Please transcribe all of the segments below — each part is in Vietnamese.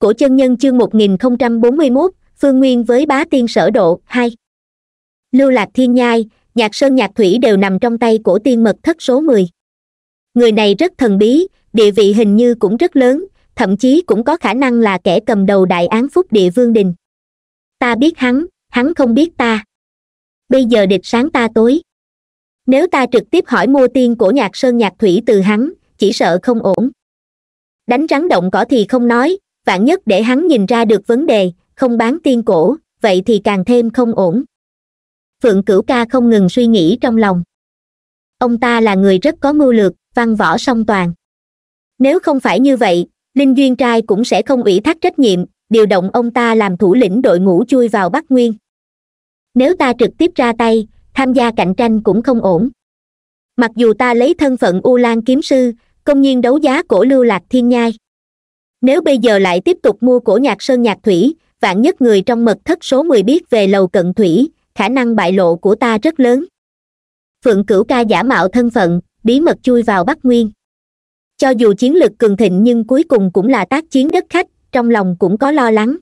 cổ chân nhân chương một nghìn không trăm bốn mươi mốt phương nguyên với bá tiên sở độ hai lưu lạc thiên nhai nhạc sơn nhạc thủy đều nằm trong tay cổ tiên mật thất số mười người này rất thần bí địa vị hình như cũng rất lớn thậm chí cũng có khả năng là kẻ cầm đầu đại án phúc địa vương đình ta biết hắn hắn không biết ta bây giờ địch sáng ta tối nếu ta trực tiếp hỏi mua tiên của nhạc sơn nhạc thủy từ hắn chỉ sợ không ổn đánh rắn động cỏ thì không nói vạn nhất để hắn nhìn ra được vấn đề không bán tiên cổ vậy thì càng thêm không ổn phượng cửu ca không ngừng suy nghĩ trong lòng ông ta là người rất có mưu lược văn võ song toàn nếu không phải như vậy linh duyên trai cũng sẽ không ủy thác trách nhiệm điều động ông ta làm thủ lĩnh đội ngũ chui vào bắc nguyên nếu ta trực tiếp ra tay tham gia cạnh tranh cũng không ổn mặc dù ta lấy thân phận u lan kiếm sư công nhiên đấu giá cổ lưu lạc thiên nhai nếu bây giờ lại tiếp tục mua cổ nhạc sơn nhạc thủy vạn nhất người trong mật thất số mười biết về lầu cận thủy khả năng bại lộ của ta rất lớn phượng cửu ca giả mạo thân phận bí mật chui vào bắc nguyên cho dù chiến lực cường thịnh nhưng cuối cùng cũng là tác chiến đất khách trong lòng cũng có lo lắng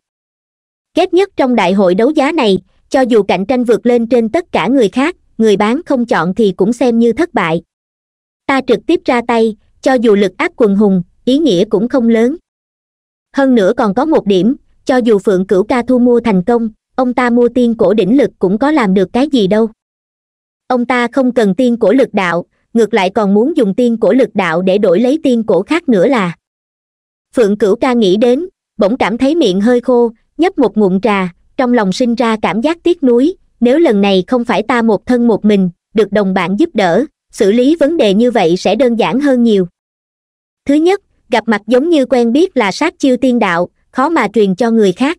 kết nhất trong đại hội đấu giá này cho dù cạnh tranh vượt lên trên tất cả người khác người bán không chọn thì cũng xem như thất bại ta trực tiếp ra tay cho dù lực áp quần hùng ý nghĩa cũng không lớn hơn nữa còn có một điểm cho dù phượng cửu ca thu mua thành công ông ta mua tiên cổ đỉnh lực cũng có làm được cái gì đâu ông ta không cần tiên cổ lực đạo ngược lại còn muốn dùng tiên cổ lực đạo để đổi lấy tiên cổ khác nữa là phượng cửu ca nghĩ đến bỗng cảm thấy miệng hơi khô nhấp một ngụm trà trong lòng sinh ra cảm giác tiếc nuối nếu lần này không phải ta một thân một mình được đồng bạn giúp đỡ xử lý vấn đề như vậy sẽ đơn giản hơn nhiều thứ nhất gặp mặt giống như quen biết là sát chiêu tiên đạo khó mà truyền cho người khác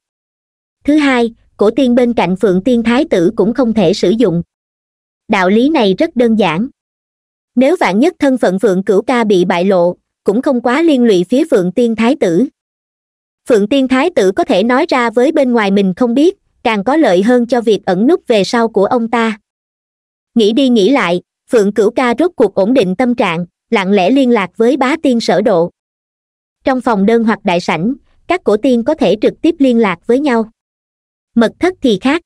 thứ hai cổ tiên bên cạnh phượng tiên thái tử cũng không thể sử dụng đạo lý này rất đơn giản nếu vạn nhất thân phận phượng cửu ca bị bại lộ cũng không quá liên lụy phía phượng tiên thái tử phượng tiên thái tử có thể nói ra với bên ngoài mình không biết càng có lợi hơn cho việc ẩn nút về sau của ông ta nghĩ đi nghĩ lại phượng cửu ca rốt cuộc ổn định tâm trạng lặng lẽ liên lạc với bá tiên sở độ trong phòng đơn hoặc đại sảnh các cổ tiên có thể trực tiếp liên lạc với nhau mật thất thì khác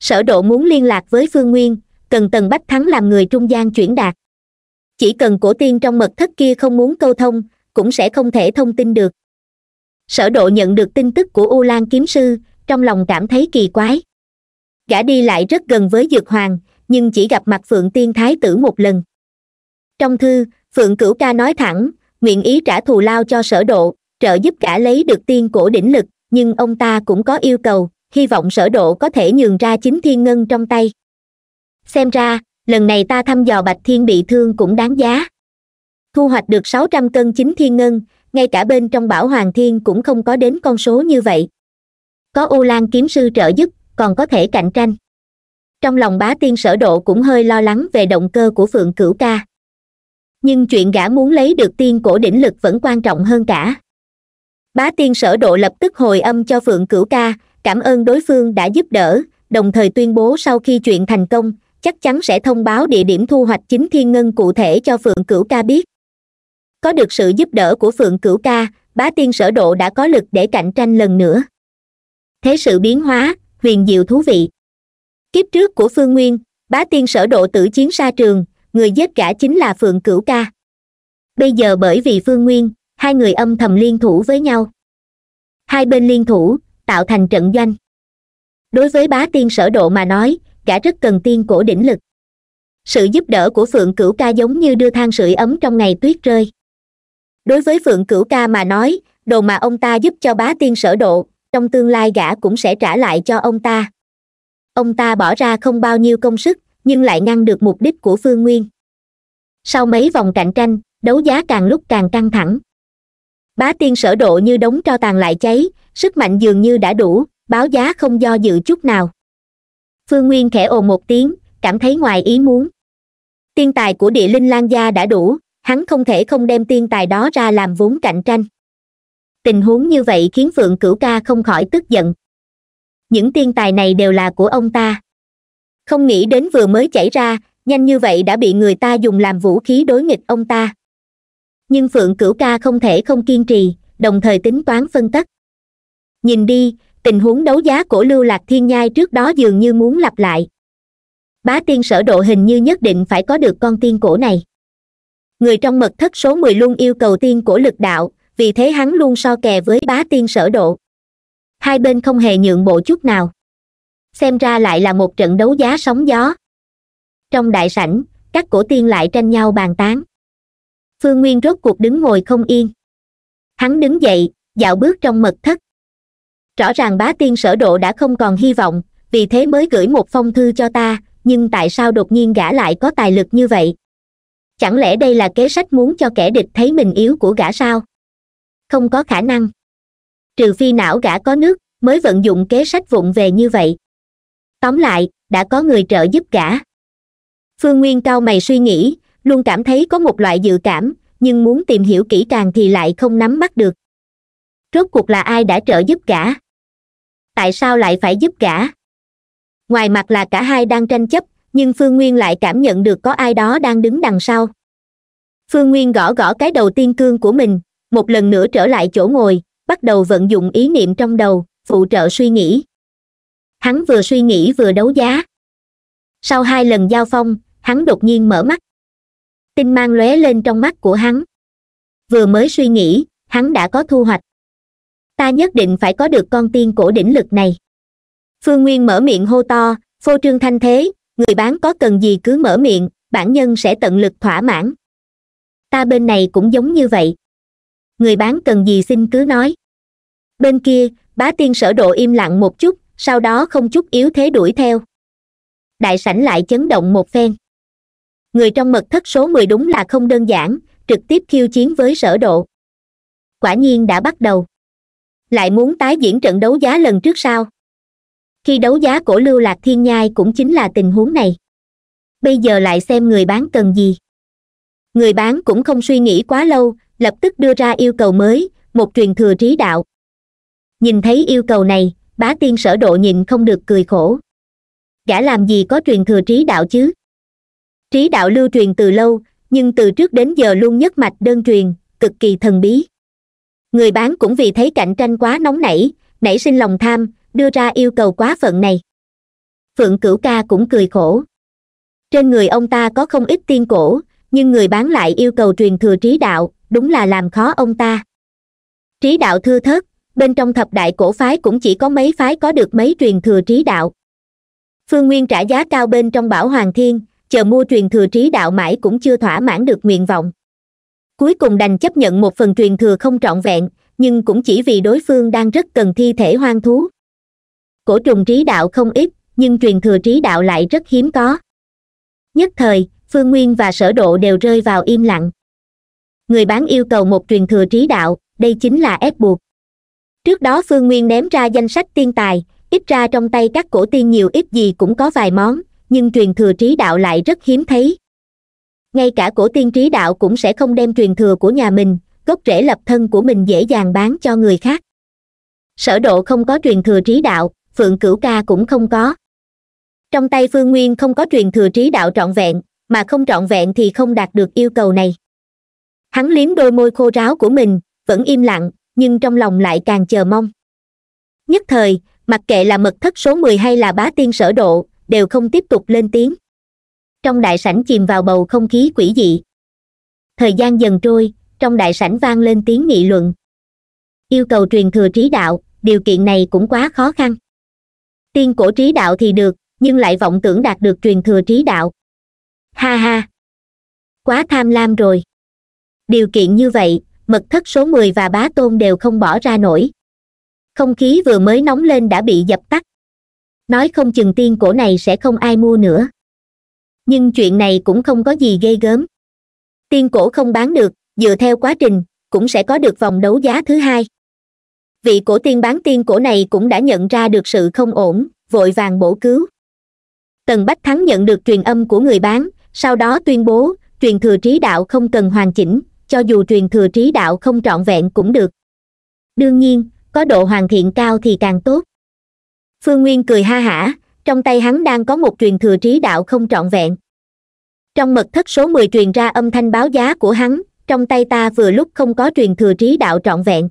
sở độ muốn liên lạc với phương nguyên cần tần bách thắng làm người trung gian chuyển đạt chỉ cần cổ tiên trong mật thất kia không muốn câu thông cũng sẽ không thể thông tin được sở độ nhận được tin tức của u lan kiếm sư trong lòng cảm thấy kỳ quái gã đi lại rất gần với dược hoàng nhưng chỉ gặp mặt phượng tiên thái tử một lần trong thư phượng cửu ca nói thẳng nguyện ý trả thù lao cho sở độ trợ giúp cả lấy được tiên cổ đỉnh lực nhưng ông ta cũng có yêu cầu hy vọng sở độ có thể nhường ra chính thiên ngân trong tay xem ra lần này ta thăm dò bạch thiên bị thương cũng đáng giá thu hoạch được sáu trăm cân chính thiên ngân ngay cả bên trong bảo hoàng thiên cũng không có đến con số như vậy có u lan kiếm sư trợ giúp còn có thể cạnh tranh trong lòng bá tiên sở độ cũng hơi lo lắng về động cơ của phượng cửu ca nhưng chuyện gã muốn lấy được tiên cổ đỉnh lực vẫn quan trọng hơn cả bá tiên sở độ lập tức hồi âm cho phượng cửu ca cảm ơn đối phương đã giúp đỡ đồng thời tuyên bố sau khi chuyện thành công chắc chắn sẽ thông báo địa điểm thu hoạch chính thiên ngân cụ thể cho phượng cửu ca biết có được sự giúp đỡ của phượng cửu ca bá tiên sở độ đã có lực để cạnh tranh lần nữa thế sự biến hóa huyền diệu thú vị kiếp trước của phương nguyên bá tiên sở độ tử chiến xa trường người giết gã chính là phượng cửu ca bây giờ bởi vì phương nguyên hai người âm thầm liên thủ với nhau hai bên liên thủ tạo thành trận doanh đối với bá tiên sở độ mà nói gã rất cần tiên cổ đỉnh lực sự giúp đỡ của phượng cửu ca giống như đưa than sưởi ấm trong ngày tuyết rơi đối với phượng cửu ca mà nói đồ mà ông ta giúp cho bá tiên sở độ trong tương lai gã cũng sẽ trả lại cho ông ta ông ta bỏ ra không bao nhiêu công sức nhưng lại ngăn được mục đích của phương nguyên sau mấy vòng cạnh tranh đấu giá càng lúc càng căng thẳng bá tiên sở độ như đống tro tàn lại cháy sức mạnh dường như đã đủ báo giá không do dự chút nào phương nguyên khẽ ồn một tiếng cảm thấy ngoài ý muốn tiên tài của địa linh lan gia đã đủ hắn không thể không đem tiên tài đó ra làm vốn cạnh tranh tình huống như vậy khiến phượng cửu ca không khỏi tức giận những tiên tài này đều là của ông ta không nghĩ đến vừa mới chảy ra nhanh như vậy đã bị người ta dùng làm vũ khí đối nghịch ông ta nhưng phượng cửu ca không thể không kiên trì đồng thời tính toán phân tích nhìn đi tình huống đấu giá của lưu lạc thiên nhai trước đó dường như muốn lặp lại bá tiên sở độ hình như nhất định phải có được con tiên cổ này người trong mật thất số mười luôn yêu cầu tiên cổ lực đạo vì thế hắn luôn so kè với bá tiên sở độ hai bên không hề nhượng bộ chút nào xem ra lại là một trận đấu giá sóng gió trong đại sảnh các cổ tiên lại tranh nhau bàn tán phương nguyên rốt cuộc đứng ngồi không yên hắn đứng dậy dạo bước trong mật thất rõ ràng bá tiên sở độ đã không còn hy vọng vì thế mới gửi một phong thư cho ta nhưng tại sao đột nhiên gã lại có tài lực như vậy chẳng lẽ đây là kế sách muốn cho kẻ địch thấy mình yếu của gã sao không có khả năng trừ phi não gã có nước mới vận dụng kế sách vụng về như vậy tóm lại đã có người trợ giúp cả phương nguyên cao mày suy nghĩ luôn cảm thấy có một loại dự cảm nhưng muốn tìm hiểu kỹ càng thì lại không nắm bắt được rốt cuộc là ai đã trợ giúp cả tại sao lại phải giúp cả ngoài mặt là cả hai đang tranh chấp nhưng phương nguyên lại cảm nhận được có ai đó đang đứng đằng sau phương nguyên gõ gõ cái đầu tiên cương của mình một lần nữa trở lại chỗ ngồi bắt đầu vận dụng ý niệm trong đầu phụ trợ suy nghĩ hắn vừa suy nghĩ vừa đấu giá sau hai lần giao phong hắn đột nhiên mở mắt tinh mang lóe lên trong mắt của hắn vừa mới suy nghĩ hắn đã có thu hoạch ta nhất định phải có được con tiên cổ đỉnh lực này phương nguyên mở miệng hô to phô trương thanh thế người bán có cần gì cứ mở miệng bản nhân sẽ tận lực thỏa mãn ta bên này cũng giống như vậy người bán cần gì xin cứ nói bên kia bá tiên sở độ im lặng một chút sau đó không chút yếu thế đuổi theo đại sảnh lại chấn động một phen người trong mật thất số mười đúng là không đơn giản trực tiếp khiêu chiến với sở độ quả nhiên đã bắt đầu lại muốn tái diễn trận đấu giá lần trước sao khi đấu giá cổ lưu lạc thiên nhai cũng chính là tình huống này bây giờ lại xem người bán cần gì người bán cũng không suy nghĩ quá lâu lập tức đưa ra yêu cầu mới một truyền thừa trí đạo nhìn thấy yêu cầu này bá tiên sở độ nhìn không được cười khổ gã làm gì có truyền thừa trí đạo chứ trí đạo lưu truyền từ lâu nhưng từ trước đến giờ luôn nhất mạch đơn truyền cực kỳ thần bí người bán cũng vì thấy cạnh tranh quá nóng nảy nảy sinh lòng tham đưa ra yêu cầu quá phận này phượng cửu ca cũng cười khổ trên người ông ta có không ít tiên cổ nhưng người bán lại yêu cầu truyền thừa trí đạo đúng là làm khó ông ta trí đạo thưa thớt bên trong thập đại cổ phái cũng chỉ có mấy phái có được mấy truyền thừa trí đạo phương nguyên trả giá cao bên trong bảo hoàng thiên chờ mua truyền thừa trí đạo mãi cũng chưa thỏa mãn được nguyện vọng cuối cùng đành chấp nhận một phần truyền thừa không trọn vẹn nhưng cũng chỉ vì đối phương đang rất cần thi thể hoang thú cổ trùng trí đạo không ít nhưng truyền thừa trí đạo lại rất hiếm có nhất thời phương nguyên và sở độ đều rơi vào im lặng người bán yêu cầu một truyền thừa trí đạo đây chính là ép buộc trước đó phương nguyên ném ra danh sách tiên tài ít ra trong tay các cổ tiên nhiều ít gì cũng có vài món nhưng truyền thừa trí đạo lại rất hiếm thấy ngay cả cổ tiên trí đạo cũng sẽ không đem truyền thừa của nhà mình gốc rễ lập thân của mình dễ dàng bán cho người khác sở độ không có truyền thừa trí đạo phượng cửu ca cũng không có trong tay phương nguyên không có truyền thừa trí đạo trọn vẹn mà không trọn vẹn thì không đạt được yêu cầu này hắn liếm đôi môi khô ráo của mình vẫn im lặng nhưng trong lòng lại càng chờ mong nhất thời mặc kệ là mật thất số mười hay là bá tiên sở độ đều không tiếp tục lên tiếng trong đại sảnh chìm vào bầu không khí quỷ dị thời gian dần trôi trong đại sảnh vang lên tiếng nghị luận yêu cầu truyền thừa trí đạo điều kiện này cũng quá khó khăn tiên cổ trí đạo thì được nhưng lại vọng tưởng đạt được truyền thừa trí đạo ha ha quá tham lam rồi điều kiện như vậy mật thất số mười và bá tôn đều không bỏ ra nổi không khí vừa mới nóng lên đã bị dập tắt nói không chừng tiên cổ này sẽ không ai mua nữa nhưng chuyện này cũng không có gì gây gớm tiên cổ không bán được dựa theo quá trình cũng sẽ có được vòng đấu giá thứ hai vị cổ tiên bán tiên cổ này cũng đã nhận ra được sự không ổn vội vàng bổ cứu tần bách thắng nhận được truyền âm của người bán sau đó tuyên bố truyền thừa trí đạo không cần hoàn chỉnh cho dù truyền thừa trí đạo không trọn vẹn cũng được đương nhiên có độ hoàn thiện cao thì càng tốt phương nguyên cười ha hả trong tay hắn đang có một truyền thừa trí đạo không trọn vẹn trong mật thất số mười truyền ra âm thanh báo giá của hắn trong tay ta vừa lúc không có truyền thừa trí đạo trọn vẹn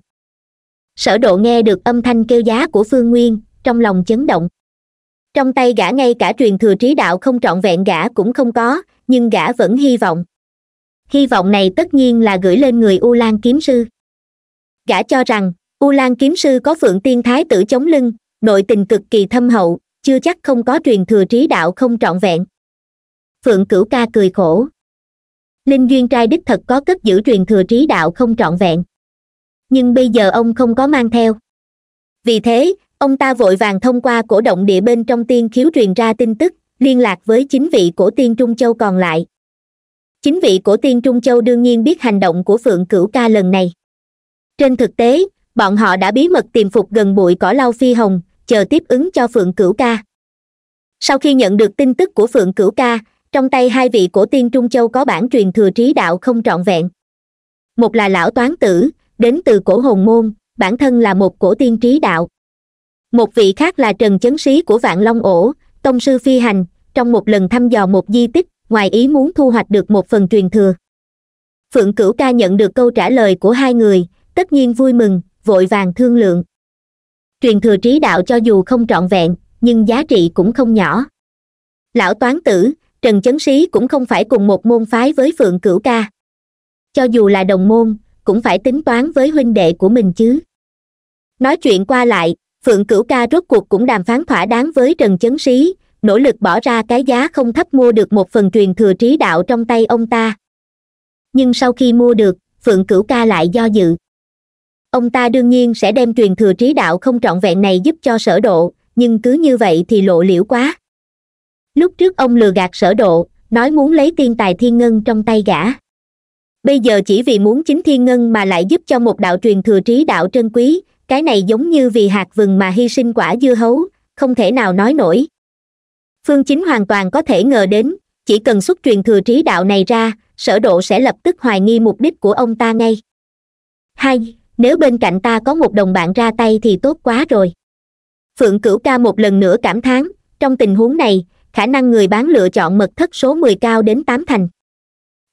sở độ nghe được âm thanh kêu giá của phương nguyên trong lòng chấn động trong tay gã ngay cả truyền thừa trí đạo không trọn vẹn gã cũng không có nhưng gã vẫn hy vọng hy vọng này tất nhiên là gửi lên người u lan kiếm sư gã cho rằng u lan kiếm sư có phượng tiên thái tử chống lưng nội tình cực kỳ thâm hậu chưa chắc không có truyền thừa trí đạo không trọn vẹn phượng cửu ca cười khổ linh duyên trai đích thật có cất giữ truyền thừa trí đạo không trọn vẹn nhưng bây giờ ông không có mang theo vì thế ông ta vội vàng thông qua cổ động địa bên trong tiên khiếu truyền ra tin tức liên lạc với chính vị cổ tiên trung châu còn lại chính vị của tiên trung châu đương nhiên biết hành động của phượng cửu ca lần này trên thực tế bọn họ đã bí mật tìm phục gần bụi cỏ lau phi hồng chờ tiếp ứng cho phượng cửu ca sau khi nhận được tin tức của phượng cửu ca trong tay hai vị cổ tiên trung châu có bản truyền thừa trí đạo không trọn vẹn một là lão toán tử đến từ cổ hồn môn bản thân là một cổ tiên trí đạo một vị khác là trần chấn sĩ của vạn long ổ tông sư phi hành trong một lần thăm dò một di tích ngoài ý muốn thu hoạch được một phần truyền thừa phượng cửu ca nhận được câu trả lời của hai người tất nhiên vui mừng vội vàng thương lượng truyền thừa trí đạo cho dù không trọn vẹn nhưng giá trị cũng không nhỏ lão toán tử trần chấn sĩ cũng không phải cùng một môn phái với phượng cửu ca cho dù là đồng môn cũng phải tính toán với huynh đệ của mình chứ nói chuyện qua lại phượng cửu ca rốt cuộc cũng đàm phán thỏa đáng với trần chấn sĩ nỗ lực bỏ ra cái giá không thấp mua được một phần truyền thừa trí đạo trong tay ông ta nhưng sau khi mua được phượng cửu ca lại do dự ông ta đương nhiên sẽ đem truyền thừa trí đạo không trọn vẹn này giúp cho sở độ nhưng cứ như vậy thì lộ liễu quá lúc trước ông lừa gạt sở độ nói muốn lấy tiên tài thiên ngân trong tay gã bây giờ chỉ vì muốn chính thiên ngân mà lại giúp cho một đạo truyền thừa trí đạo trân quý cái này giống như vì hạt vừng mà hy sinh quả dưa hấu không thể nào nói nổi phương chính hoàn toàn có thể ngờ đến chỉ cần xuất truyền thừa trí đạo này ra sở độ sẽ lập tức hoài nghi mục đích của ông ta ngay hai nếu bên cạnh ta có một đồng bạn ra tay thì tốt quá rồi phượng cửu ca một lần nữa cảm thán trong tình huống này khả năng người bán lựa chọn mật thất số mười cao đến tám thành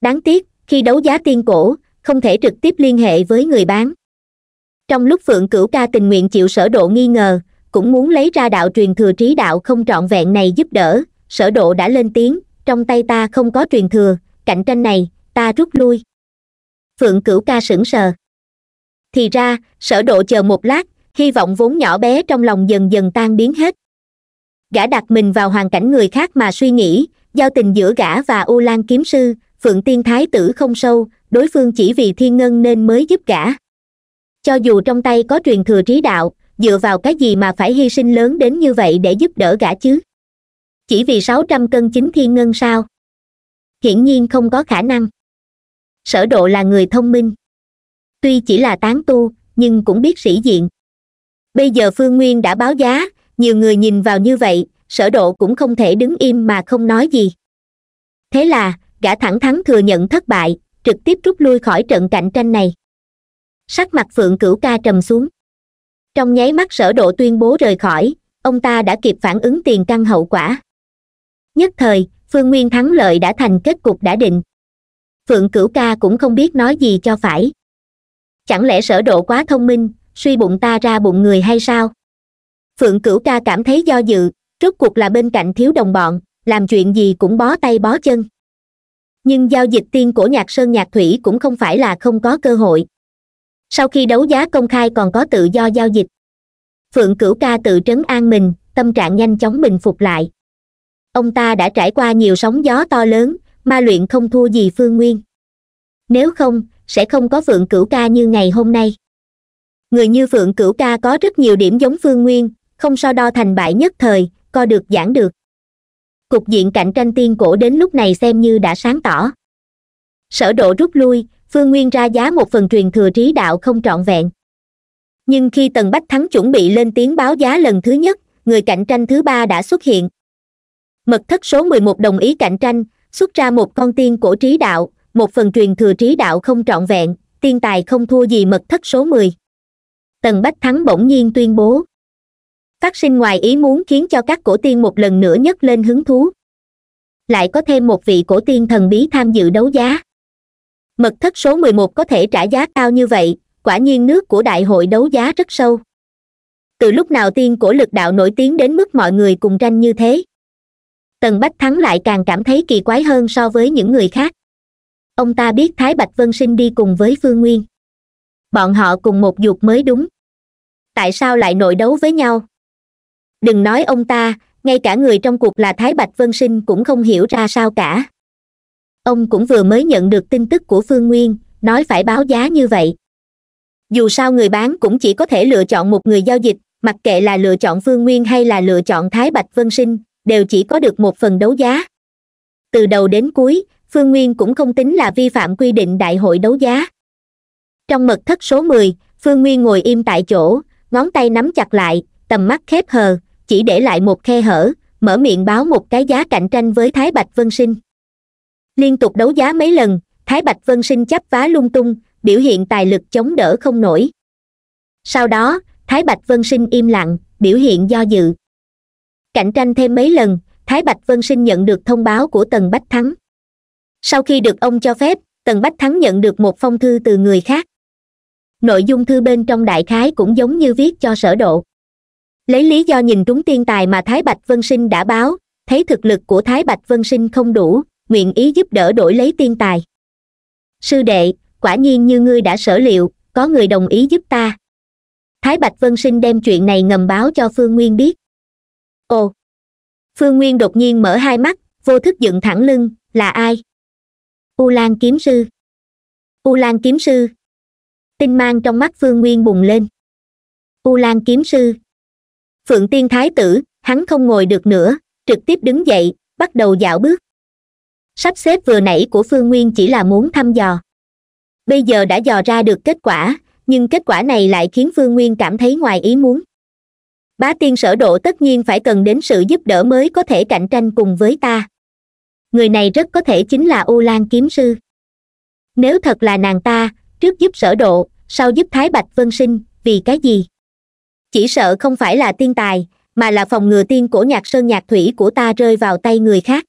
đáng tiếc khi đấu giá tiên cổ không thể trực tiếp liên hệ với người bán trong lúc phượng cửu ca tình nguyện chịu sở độ nghi ngờ cũng muốn lấy ra đạo truyền thừa trí đạo không trọn vẹn này giúp đỡ sở độ đã lên tiếng trong tay ta không có truyền thừa cạnh tranh này ta rút lui phượng cửu ca sững sờ thì ra sở độ chờ một lát hy vọng vốn nhỏ bé trong lòng dần dần tan biến hết gã đặt mình vào hoàn cảnh người khác mà suy nghĩ giao tình giữa gã và u lan kiếm sư phượng tiên thái tử không sâu đối phương chỉ vì thiên ngân nên mới giúp gã cho dù trong tay có truyền thừa trí đạo dựa vào cái gì mà phải hy sinh lớn đến như vậy để giúp đỡ gã chứ chỉ vì sáu trăm cân chính thiên ngân sao hiển nhiên không có khả năng sở độ là người thông minh tuy chỉ là tán tu nhưng cũng biết sĩ diện bây giờ phương nguyên đã báo giá nhiều người nhìn vào như vậy sở độ cũng không thể đứng im mà không nói gì thế là gã thẳng thắn thừa nhận thất bại trực tiếp rút lui khỏi trận cạnh tranh này sắc mặt phượng cửu ca trầm xuống trong nháy mắt sở độ tuyên bố rời khỏi ông ta đã kịp phản ứng tiền căn hậu quả nhất thời phương nguyên thắng lợi đã thành kết cục đã định phượng cửu ca cũng không biết nói gì cho phải chẳng lẽ sở độ quá thông minh suy bụng ta ra bụng người hay sao phượng cửu ca cảm thấy do dự rốt cuộc là bên cạnh thiếu đồng bọn làm chuyện gì cũng bó tay bó chân nhưng giao dịch tiên của nhạc sơn nhạc thủy cũng không phải là không có cơ hội sau khi đấu giá công khai còn có tự do giao dịch phượng cửu ca tự trấn an mình tâm trạng nhanh chóng bình phục lại ông ta đã trải qua nhiều sóng gió to lớn ma luyện không thua gì phương nguyên nếu không sẽ không có phượng cửu ca như ngày hôm nay người như phượng cửu ca có rất nhiều điểm giống phương nguyên không so đo thành bại nhất thời co được giảng được cục diện cạnh tranh tiên cổ đến lúc này xem như đã sáng tỏ sở độ rút lui phương nguyên ra giá một phần truyền thừa trí đạo không trọn vẹn nhưng khi tần bách thắng chuẩn bị lên tiếng báo giá lần thứ nhất người cạnh tranh thứ ba đã xuất hiện mật thất số mười một đồng ý cạnh tranh xuất ra một con tiên cổ trí đạo một phần truyền thừa trí đạo không trọn vẹn tiên tài không thua gì mật thất số mười tần bách thắng bỗng nhiên tuyên bố phát sinh ngoài ý muốn khiến cho các cổ tiên một lần nữa nhấc lên hứng thú lại có thêm một vị cổ tiên thần bí tham dự đấu giá mật thất số mười một có thể trả giá cao như vậy quả nhiên nước của đại hội đấu giá rất sâu từ lúc nào tiên cổ lực đạo nổi tiếng đến mức mọi người cùng tranh như thế tần bách thắng lại càng cảm thấy kỳ quái hơn so với những người khác ông ta biết thái bạch vân sinh đi cùng với phương nguyên bọn họ cùng một dục mới đúng tại sao lại nội đấu với nhau đừng nói ông ta ngay cả người trong cuộc là thái bạch vân sinh cũng không hiểu ra sao cả ông cũng vừa mới nhận được tin tức của phương nguyên nói phải báo giá như vậy dù sao người bán cũng chỉ có thể lựa chọn một người giao dịch mặc kệ là lựa chọn phương nguyên hay là lựa chọn thái bạch vân sinh đều chỉ có được một phần đấu giá từ đầu đến cuối phương nguyên cũng không tính là vi phạm quy định đại hội đấu giá trong mật thất số mười phương nguyên ngồi im tại chỗ ngón tay nắm chặt lại tầm mắt khép hờ chỉ để lại một khe hở mở miệng báo một cái giá cạnh tranh với thái bạch vân sinh liên tục đấu giá mấy lần thái bạch vân sinh chắp vá lung tung biểu hiện tài lực chống đỡ không nổi sau đó thái bạch vân sinh im lặng biểu hiện do dự cạnh tranh thêm mấy lần thái bạch vân sinh nhận được thông báo của tần bách thắng sau khi được ông cho phép tần bách thắng nhận được một phong thư từ người khác nội dung thư bên trong đại khái cũng giống như viết cho sở độ lấy lý do nhìn trúng tiên tài mà thái bạch vân sinh đã báo thấy thực lực của thái bạch vân sinh không đủ nguyện ý giúp đỡ đổi lấy tiên tài sư đệ quả nhiên như ngươi đã sở liệu có người đồng ý giúp ta thái bạch vân sinh đem chuyện này ngầm báo cho phương nguyên biết ồ phương nguyên đột nhiên mở hai mắt vô thức dựng thẳng lưng là ai u lan kiếm sư u lan kiếm sư tinh mang trong mắt phương nguyên bùng lên u lan kiếm sư phượng tiên thái tử hắn không ngồi được nữa trực tiếp đứng dậy bắt đầu dạo bước sắp xếp vừa nãy của phương nguyên chỉ là muốn thăm dò bây giờ đã dò ra được kết quả nhưng kết quả này lại khiến phương nguyên cảm thấy ngoài ý muốn bá tiên sở độ tất nhiên phải cần đến sự giúp đỡ mới có thể cạnh tranh cùng với ta người này rất có thể chính là u lan kiếm sư nếu thật là nàng ta trước giúp sở độ sau giúp thái bạch vân sinh vì cái gì chỉ sợ không phải là tiên tài mà là phòng ngừa tiên của nhạc sơn nhạc thủy của ta rơi vào tay người khác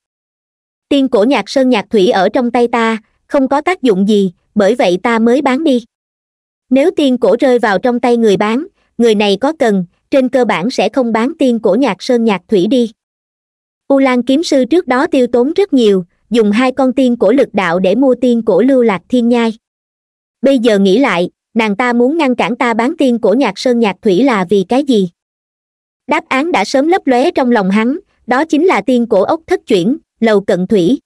tiên cổ nhạc sơn nhạc thủy ở trong tay ta không có tác dụng gì bởi vậy ta mới bán đi nếu tiên cổ rơi vào trong tay người bán người này có cần trên cơ bản sẽ không bán tiên cổ nhạc sơn nhạc thủy đi u lan kiếm sư trước đó tiêu tốn rất nhiều dùng hai con tiên cổ lực đạo để mua tiên cổ lưu lạc thiên nhai bây giờ nghĩ lại nàng ta muốn ngăn cản ta bán tiên cổ nhạc sơn nhạc thủy là vì cái gì đáp án đã sớm lấp lóe trong lòng hắn đó chính là tiên cổ ốc thất chuyển lầu cận thủy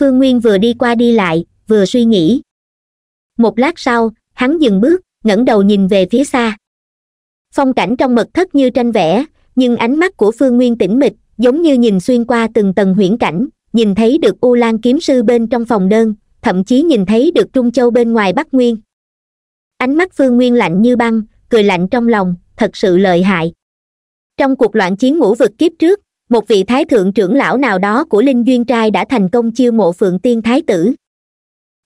phương nguyên vừa đi qua đi lại vừa suy nghĩ một lát sau hắn dừng bước ngẩng đầu nhìn về phía xa phong cảnh trong mật thất như tranh vẽ nhưng ánh mắt của phương nguyên tĩnh mịch giống như nhìn xuyên qua từng tầng huyễn cảnh nhìn thấy được u lan kiếm sư bên trong phòng đơn thậm chí nhìn thấy được trung châu bên ngoài bắc nguyên ánh mắt phương nguyên lạnh như băng cười lạnh trong lòng thật sự lợi hại trong cuộc loạn chiến ngũ vực kiếp trước một vị thái thượng trưởng lão nào đó của linh duyên trai đã thành công chiêu mộ phượng tiên thái tử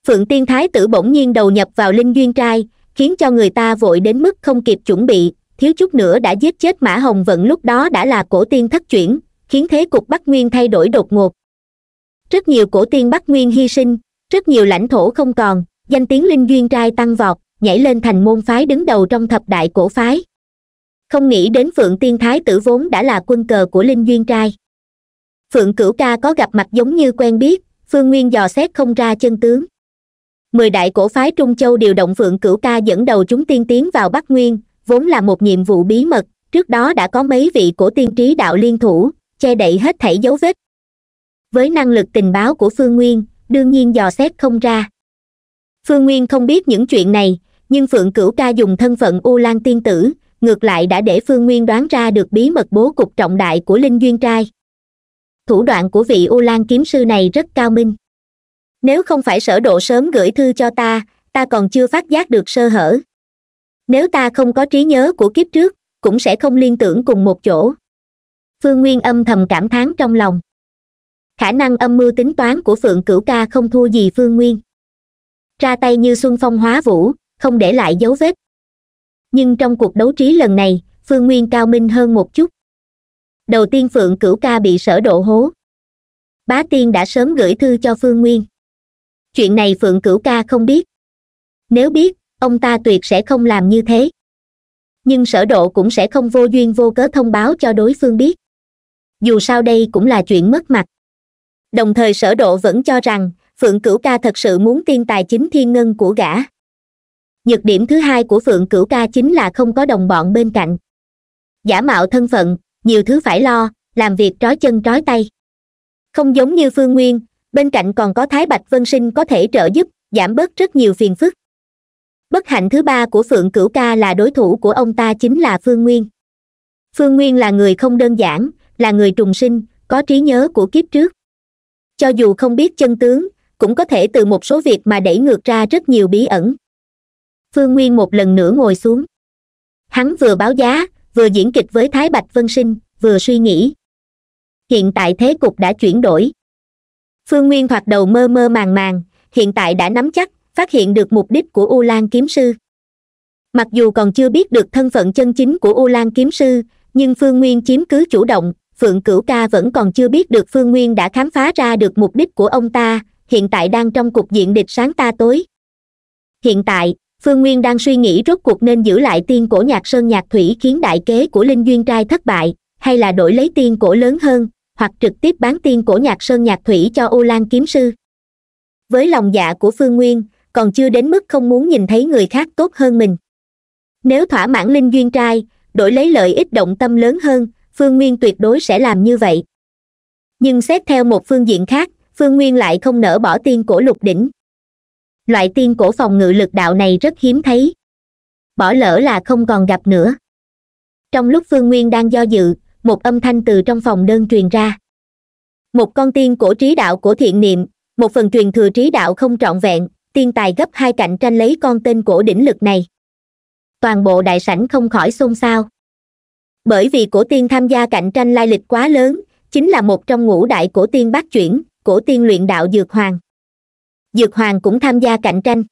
phượng tiên thái tử bỗng nhiên đầu nhập vào linh duyên trai khiến cho người ta vội đến mức không kịp chuẩn bị thiếu chút nữa đã giết chết mã hồng vận lúc đó đã là cổ tiên thất chuyển khiến thế cục bắc nguyên thay đổi đột ngột rất nhiều cổ tiên bắc nguyên hy sinh rất nhiều lãnh thổ không còn danh tiếng linh duyên trai tăng vọt nhảy lên thành môn phái đứng đầu trong thập đại cổ phái không nghĩ đến phượng tiên thái tử vốn đã là quân cờ của linh duyên trai phượng cửu ca có gặp mặt giống như quen biết phương nguyên dò xét không ra chân tướng mười đại cổ phái trung châu điều động phượng cửu ca dẫn đầu chúng tiên tiến vào bắc nguyên vốn là một nhiệm vụ bí mật trước đó đã có mấy vị cổ tiên trí đạo liên thủ che đậy hết thảy dấu vết với năng lực tình báo của phương nguyên đương nhiên dò xét không ra phương nguyên không biết những chuyện này nhưng phượng cửu ca dùng thân phận u lan tiên tử ngược lại đã để phương nguyên đoán ra được bí mật bố cục trọng đại của linh duyên trai thủ đoạn của vị u lan kiếm sư này rất cao minh nếu không phải sở độ sớm gửi thư cho ta ta còn chưa phát giác được sơ hở nếu ta không có trí nhớ của kiếp trước cũng sẽ không liên tưởng cùng một chỗ phương nguyên âm thầm cảm thán trong lòng khả năng âm mưu tính toán của phượng cửu ca không thua gì phương nguyên ra tay như xuân phong hóa vũ không để lại dấu vết nhưng trong cuộc đấu trí lần này phương nguyên cao minh hơn một chút đầu tiên phượng cửu ca bị sở độ hố bá tiên đã sớm gửi thư cho phương nguyên chuyện này phượng cửu ca không biết nếu biết ông ta tuyệt sẽ không làm như thế nhưng sở độ cũng sẽ không vô duyên vô cớ thông báo cho đối phương biết dù sao đây cũng là chuyện mất mặt đồng thời sở độ vẫn cho rằng phượng cửu ca thật sự muốn tiên tài chính thiên ngân của gã nhược điểm thứ hai của phượng cửu ca chính là không có đồng bọn bên cạnh giả mạo thân phận nhiều thứ phải lo làm việc trói chân trói tay không giống như phương nguyên bên cạnh còn có thái bạch vân sinh có thể trợ giúp giảm bớt rất nhiều phiền phức bất hạnh thứ ba của phượng cửu ca là đối thủ của ông ta chính là phương nguyên phương nguyên là người không đơn giản là người trùng sinh có trí nhớ của kiếp trước cho dù không biết chân tướng cũng có thể từ một số việc mà đẩy ngược ra rất nhiều bí ẩn phương nguyên một lần nữa ngồi xuống hắn vừa báo giá vừa diễn kịch với thái bạch vân sinh vừa suy nghĩ hiện tại thế cục đã chuyển đổi phương nguyên thoạt đầu mơ mơ màng màng hiện tại đã nắm chắc phát hiện được mục đích của u lan kiếm sư mặc dù còn chưa biết được thân phận chân chính của u lan kiếm sư nhưng phương nguyên chiếm cứ chủ động phượng cửu ca vẫn còn chưa biết được phương nguyên đã khám phá ra được mục đích của ông ta hiện tại đang trong cục diện địch sáng ta tối hiện tại phương nguyên đang suy nghĩ rốt cuộc nên giữ lại tiên cổ nhạc sơn nhạc thủy khiến đại kế của linh duyên trai thất bại hay là đổi lấy tiên cổ lớn hơn hoặc trực tiếp bán tiên cổ nhạc sơn nhạc thủy cho ô lan kiếm sư với lòng dạ của phương nguyên còn chưa đến mức không muốn nhìn thấy người khác tốt hơn mình nếu thỏa mãn linh duyên trai đổi lấy lợi ích động tâm lớn hơn phương nguyên tuyệt đối sẽ làm như vậy nhưng xét theo một phương diện khác phương nguyên lại không nỡ bỏ tiên cổ lục đỉnh loại tiên cổ phòng ngự lực đạo này rất hiếm thấy bỏ lỡ là không còn gặp nữa trong lúc phương nguyên đang do dự một âm thanh từ trong phòng đơn truyền ra một con tiên cổ trí đạo của thiện niệm một phần truyền thừa trí đạo không trọn vẹn tiên tài gấp hai cạnh tranh lấy con tên cổ đỉnh lực này toàn bộ đại sảnh không khỏi xôn xao bởi vì cổ tiên tham gia cạnh tranh lai lịch quá lớn chính là một trong ngũ đại cổ tiên bát chuyển cổ tiên luyện đạo dược hoàng dược hoàng cũng tham gia cạnh tranh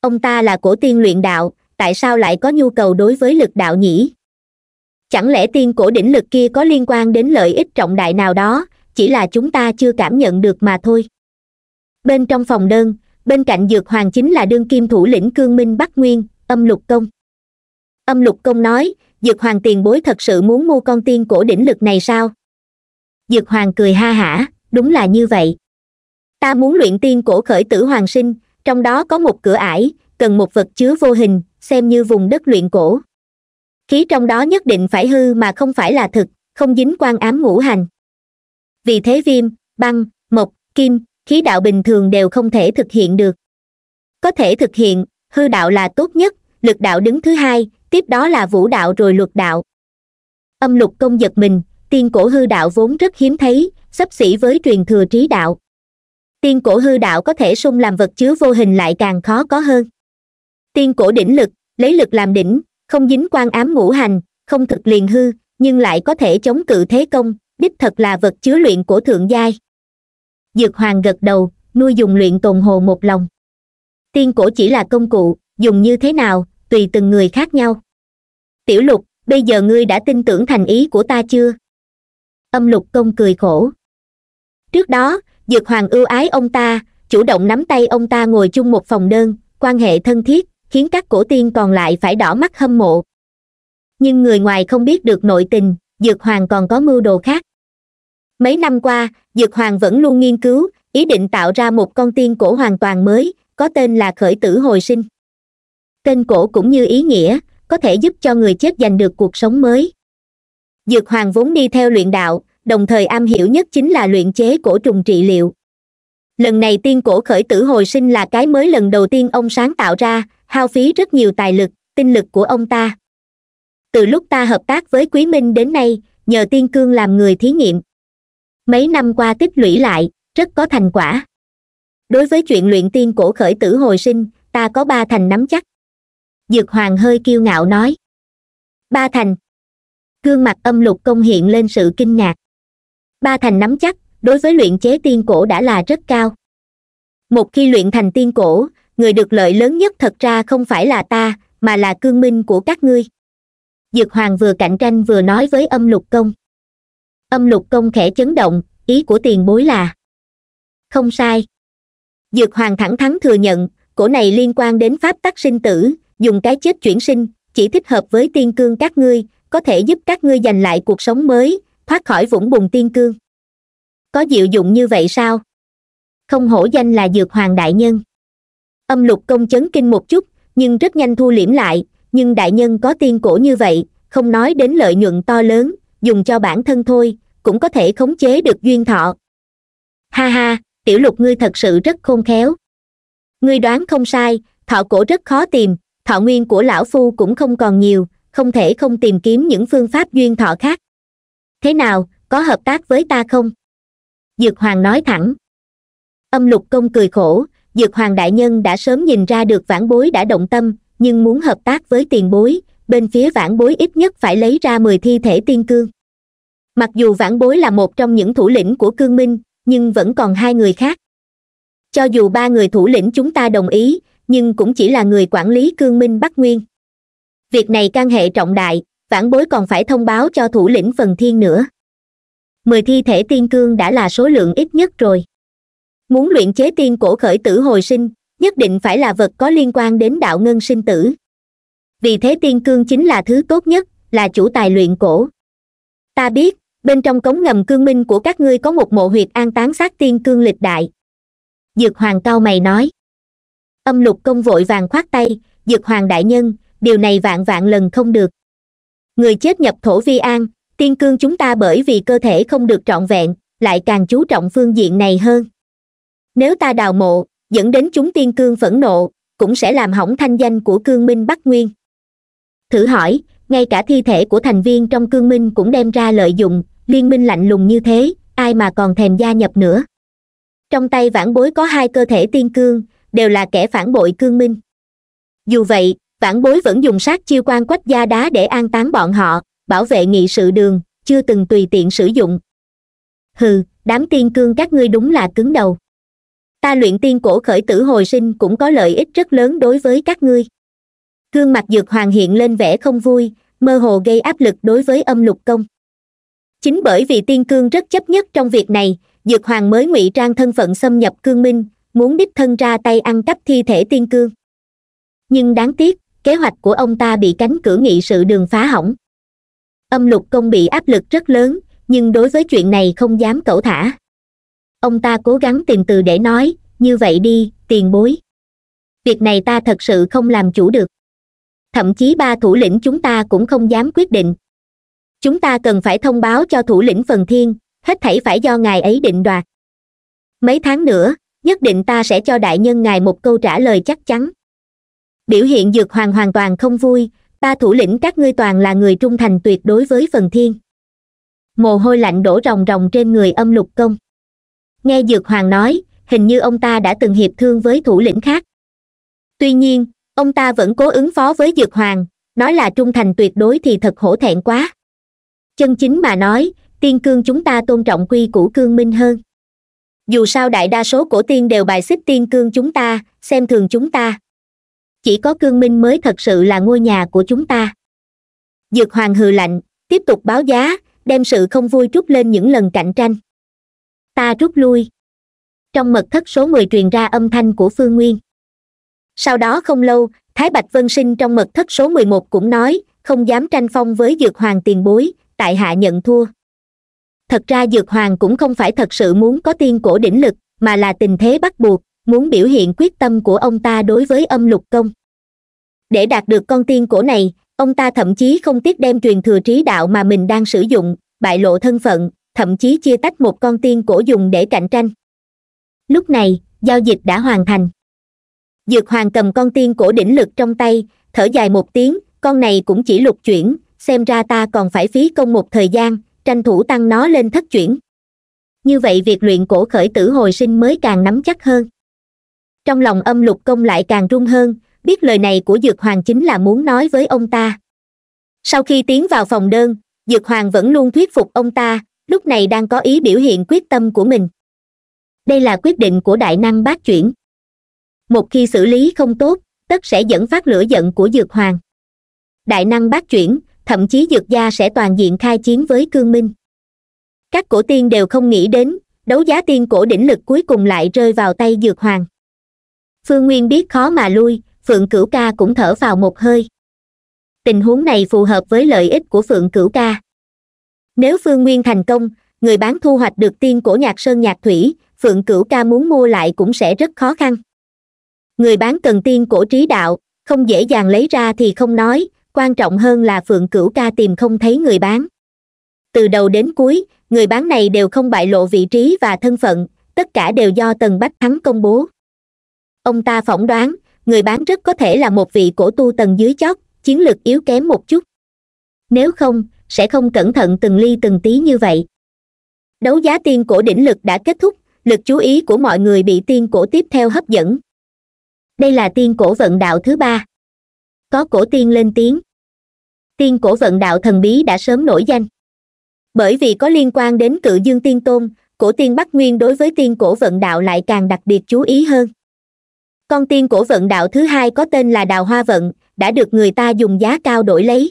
ông ta là cổ tiên luyện đạo tại sao lại có nhu cầu đối với lực đạo nhỉ chẳng lẽ tiên cổ đỉnh lực kia có liên quan đến lợi ích trọng đại nào đó chỉ là chúng ta chưa cảm nhận được mà thôi bên trong phòng đơn bên cạnh dược hoàng chính là đương kim thủ lĩnh cương minh bắc nguyên âm lục công âm lục công nói dược hoàng tiền bối thật sự muốn mua con tiên cổ đỉnh lực này sao dược hoàng cười ha hả đúng là như vậy ta muốn luyện tiên cổ khởi tử hoàng sinh trong đó có một cửa ải cần một vật chứa vô hình xem như vùng đất luyện cổ khí trong đó nhất định phải hư mà không phải là thực không dính quan ám ngũ hành vì thế viêm băng mộc kim khí đạo bình thường đều không thể thực hiện được có thể thực hiện hư đạo là tốt nhất lực đạo đứng thứ hai tiếp đó là vũ đạo rồi luật đạo âm lục công giật mình tiên cổ hư đạo vốn rất hiếm thấy xấp xỉ với truyền thừa trí đạo tiên cổ hư đạo có thể xung làm vật chứa vô hình lại càng khó có hơn tiên cổ đỉnh lực lấy lực làm đỉnh không dính quan ám ngũ hành không thực liền hư nhưng lại có thể chống cự thế công đích thật là vật chứa luyện của thượng giai dược hoàng gật đầu nuôi dùng luyện tồn hồ một lòng tiên cổ chỉ là công cụ dùng như thế nào tùy từng người khác nhau tiểu lục bây giờ ngươi đã tin tưởng thành ý của ta chưa âm lục công cười khổ trước đó dược hoàng ưu ái ông ta chủ động nắm tay ông ta ngồi chung một phòng đơn quan hệ thân thiết khiến các cổ tiên còn lại phải đỏ mắt hâm mộ nhưng người ngoài không biết được nội tình dược hoàng còn có mưu đồ khác mấy năm qua dược hoàng vẫn luôn nghiên cứu ý định tạo ra một con tiên cổ hoàn toàn mới có tên là khởi tử hồi sinh tên cổ cũng như ý nghĩa có thể giúp cho người chết giành được cuộc sống mới dược hoàng vốn đi theo luyện đạo đồng thời am hiểu nhất chính là luyện chế cổ trùng trị liệu lần này tiên cổ khởi tử hồi sinh là cái mới lần đầu tiên ông sáng tạo ra hao phí rất nhiều tài lực tinh lực của ông ta từ lúc ta hợp tác với quý minh đến nay nhờ tiên cương làm người thí nghiệm mấy năm qua tích lũy lại rất có thành quả đối với chuyện luyện tiên cổ khởi tử hồi sinh ta có ba thành nắm chắc dược hoàng hơi kiêu ngạo nói ba thành cương mặt âm lục công hiện lên sự kinh ngạc ba thành nắm chắc đối với luyện chế tiên cổ đã là rất cao một khi luyện thành tiên cổ người được lợi lớn nhất thật ra không phải là ta mà là cương minh của các ngươi dược hoàng vừa cạnh tranh vừa nói với âm lục công âm lục công khẽ chấn động ý của tiền bối là không sai dược hoàng thẳng thắn thừa nhận cổ này liên quan đến pháp tắc sinh tử dùng cái chết chuyển sinh chỉ thích hợp với tiên cương các ngươi có thể giúp các ngươi giành lại cuộc sống mới thoát khỏi vũng bùn tiên cương có diệu dụng như vậy sao không hổ danh là dược hoàng đại nhân âm lục công chấn kinh một chút nhưng rất nhanh thu liễm lại nhưng đại nhân có tiên cổ như vậy không nói đến lợi nhuận to lớn dùng cho bản thân thôi cũng có thể khống chế được duyên thọ ha ha tiểu lục ngươi thật sự rất khôn khéo ngươi đoán không sai thọ cổ rất khó tìm thọ nguyên của lão phu cũng không còn nhiều không thể không tìm kiếm những phương pháp duyên thọ khác thế nào có hợp tác với ta không dược hoàng nói thẳng âm lục công cười khổ dược hoàng đại nhân đã sớm nhìn ra được vãn bối đã động tâm nhưng muốn hợp tác với tiền bối bên phía vãn bối ít nhất phải lấy ra mười thi thể tiên cương mặc dù vãn bối là một trong những thủ lĩnh của cương minh nhưng vẫn còn hai người khác cho dù ba người thủ lĩnh chúng ta đồng ý nhưng cũng chỉ là người quản lý cương minh bắc nguyên việc này can hệ trọng đại vãn bối còn phải thông báo cho thủ lĩnh phần thiên nữa mười thi thể tiên cương đã là số lượng ít nhất rồi muốn luyện chế tiên cổ khởi tử hồi sinh nhất định phải là vật có liên quan đến đạo ngân sinh tử vì thế tiên cương chính là thứ tốt nhất là chủ tài luyện cổ ta biết bên trong cống ngầm cương minh của các ngươi có một mộ huyệt an táng xác tiên cương lịch đại dược hoàng cao mày nói âm lục công vội vàng khoát tay dược hoàng đại nhân điều này vạn vạn lần không được người chết nhập thổ vi an tiên cương chúng ta bởi vì cơ thể không được trọn vẹn lại càng chú trọng phương diện này hơn nếu ta đào mộ dẫn đến chúng tiên cương phẫn nộ cũng sẽ làm hỏng thanh danh của cương minh bắc nguyên thử hỏi ngay cả thi thể của thành viên trong cương minh cũng đem ra lợi dụng liên minh lạnh lùng như thế ai mà còn thèm gia nhập nữa trong tay vãn bối có hai cơ thể tiên cương đều là kẻ phản bội cương minh dù vậy vãn bối vẫn dùng sát chiêu quan quách gia đá để an táng bọn họ bảo vệ nghị sự đường chưa từng tùy tiện sử dụng hừ đám tiên cương các ngươi đúng là cứng đầu ta luyện tiên cổ khởi tử hồi sinh cũng có lợi ích rất lớn đối với các ngươi gương mặt dược hoàng hiện lên vẻ không vui mơ hồ gây áp lực đối với âm lục công chính bởi vì tiên cương rất chấp nhất trong việc này dược hoàng mới ngụy trang thân phận xâm nhập cương minh muốn đích thân ra tay ăn cắp thi thể tiên cương nhưng đáng tiếc kế hoạch của ông ta bị cánh cửa nghị sự đường phá hỏng âm lục công bị áp lực rất lớn nhưng đối với chuyện này không dám cẩu thả ông ta cố gắng tìm từ để nói như vậy đi tiền bối việc này ta thật sự không làm chủ được thậm chí ba thủ lĩnh chúng ta cũng không dám quyết định chúng ta cần phải thông báo cho thủ lĩnh phần thiên hết thảy phải do ngài ấy định đoạt mấy tháng nữa nhất định ta sẽ cho đại nhân ngài một câu trả lời chắc chắn biểu hiện dược hoàng hoàn toàn không vui ba thủ lĩnh các ngươi toàn là người trung thành tuyệt đối với phần thiên mồ hôi lạnh đổ ròng ròng trên người âm lục công nghe dược hoàng nói hình như ông ta đã từng hiệp thương với thủ lĩnh khác tuy nhiên ông ta vẫn cố ứng phó với dược hoàng nói là trung thành tuyệt đối thì thật hổ thẹn quá chân chính mà nói tiên cương chúng ta tôn trọng quy củ cương minh hơn dù sao đại đa số cổ tiên đều bài xích tiên cương chúng ta xem thường chúng ta chỉ có cương minh mới thật sự là ngôi nhà của chúng ta dược hoàng hừ lạnh tiếp tục báo giá đem sự không vui trút lên những lần cạnh tranh ta rút lui trong mật thất số mười truyền ra âm thanh của phương nguyên sau đó không lâu thái bạch vân sinh trong mật thất số mười một cũng nói không dám tranh phong với dược hoàng tiền bối tại hạ nhận thua thật ra dược hoàng cũng không phải thật sự muốn có tiên cổ đỉnh lực mà là tình thế bắt buộc muốn biểu hiện quyết tâm của ông ta đối với âm lục công để đạt được con tiên cổ này ông ta thậm chí không tiếc đem truyền thừa trí đạo mà mình đang sử dụng bại lộ thân phận thậm chí chia tách một con tiên cổ dùng để cạnh tranh lúc này giao dịch đã hoàn thành dược hoàng cầm con tiên cổ đỉnh lực trong tay thở dài một tiếng con này cũng chỉ lục chuyển xem ra ta còn phải phí công một thời gian tranh thủ tăng nó lên thất chuyển như vậy việc luyện cổ khởi tử hồi sinh mới càng nắm chắc hơn trong lòng âm lục công lại càng rung hơn biết lời này của dược hoàng chính là muốn nói với ông ta sau khi tiến vào phòng đơn dược hoàng vẫn luôn thuyết phục ông ta lúc này đang có ý biểu hiện quyết tâm của mình đây là quyết định của đại năng bác chuyển một khi xử lý không tốt tất sẽ dẫn phát lửa giận của dược hoàng đại năng bác chuyển thậm chí dược gia sẽ toàn diện khai chiến với cương minh các cổ tiên đều không nghĩ đến đấu giá tiên cổ đỉnh lực cuối cùng lại rơi vào tay dược hoàng phương nguyên biết khó mà lui phượng cửu ca cũng thở vào một hơi tình huống này phù hợp với lợi ích của phượng cửu ca nếu phương nguyên thành công người bán thu hoạch được tiên cổ nhạc sơn nhạc thủy phượng cửu ca muốn mua lại cũng sẽ rất khó khăn người bán cần tiên cổ trí đạo không dễ dàng lấy ra thì không nói quan trọng hơn là phượng cửu ca tìm không thấy người bán từ đầu đến cuối người bán này đều không bại lộ vị trí và thân phận tất cả đều do tần bách thắng công bố ông ta phỏng đoán người bán rất có thể là một vị cổ tu tầng dưới chót chiến lược yếu kém một chút nếu không sẽ không cẩn thận từng ly từng tí như vậy đấu giá tiên cổ đỉnh lực đã kết thúc lực chú ý của mọi người bị tiên cổ tiếp theo hấp dẫn đây là tiên cổ vận đạo thứ ba có cổ tiên lên tiếng tiên cổ vận đạo thần bí đã sớm nổi danh bởi vì có liên quan đến cự dương tiên tôn cổ tiên bắc nguyên đối với tiên cổ vận đạo lại càng đặc biệt chú ý hơn con tiên cổ vận đạo thứ hai có tên là đào hoa vận đã được người ta dùng giá cao đổi lấy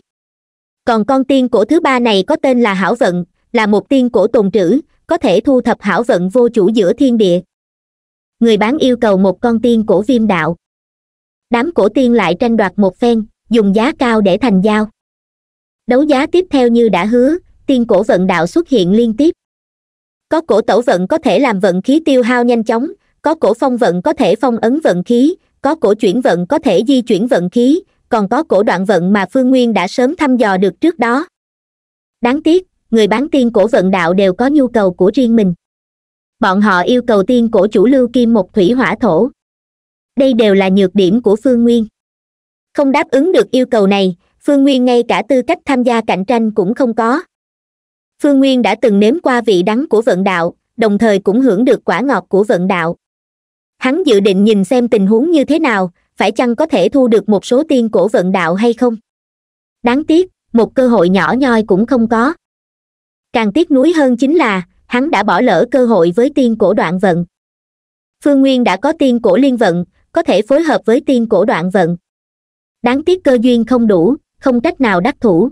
còn con tiên cổ thứ ba này có tên là hảo vận là một tiên cổ tồn trữ có thể thu thập hảo vận vô chủ giữa thiên địa người bán yêu cầu một con tiên cổ viêm đạo đám cổ tiên lại tranh đoạt một phen dùng giá cao để thành giao đấu giá tiếp theo như đã hứa tiên cổ vận đạo xuất hiện liên tiếp có cổ tẩu vận có thể làm vận khí tiêu hao nhanh chóng có cổ phong vận có thể phong ấn vận khí có cổ chuyển vận có thể di chuyển vận khí còn có cổ đoạn vận mà phương nguyên đã sớm thăm dò được trước đó đáng tiếc người bán tiên cổ vận đạo đều có nhu cầu của riêng mình bọn họ yêu cầu tiên cổ chủ lưu kim một thủy hỏa thổ đây đều là nhược điểm của phương nguyên không đáp ứng được yêu cầu này phương nguyên ngay cả tư cách tham gia cạnh tranh cũng không có phương nguyên đã từng nếm qua vị đắng của vận đạo đồng thời cũng hưởng được quả ngọt của vận đạo hắn dự định nhìn xem tình huống như thế nào phải chăng có thể thu được một số tiên cổ vận đạo hay không đáng tiếc một cơ hội nhỏ nhoi cũng không có càng tiếc nuối hơn chính là hắn đã bỏ lỡ cơ hội với tiên cổ đoạn vận phương nguyên đã có tiên cổ liên vận có thể phối hợp với tiên cổ đoạn vận đáng tiếc cơ duyên không đủ không cách nào đắc thủ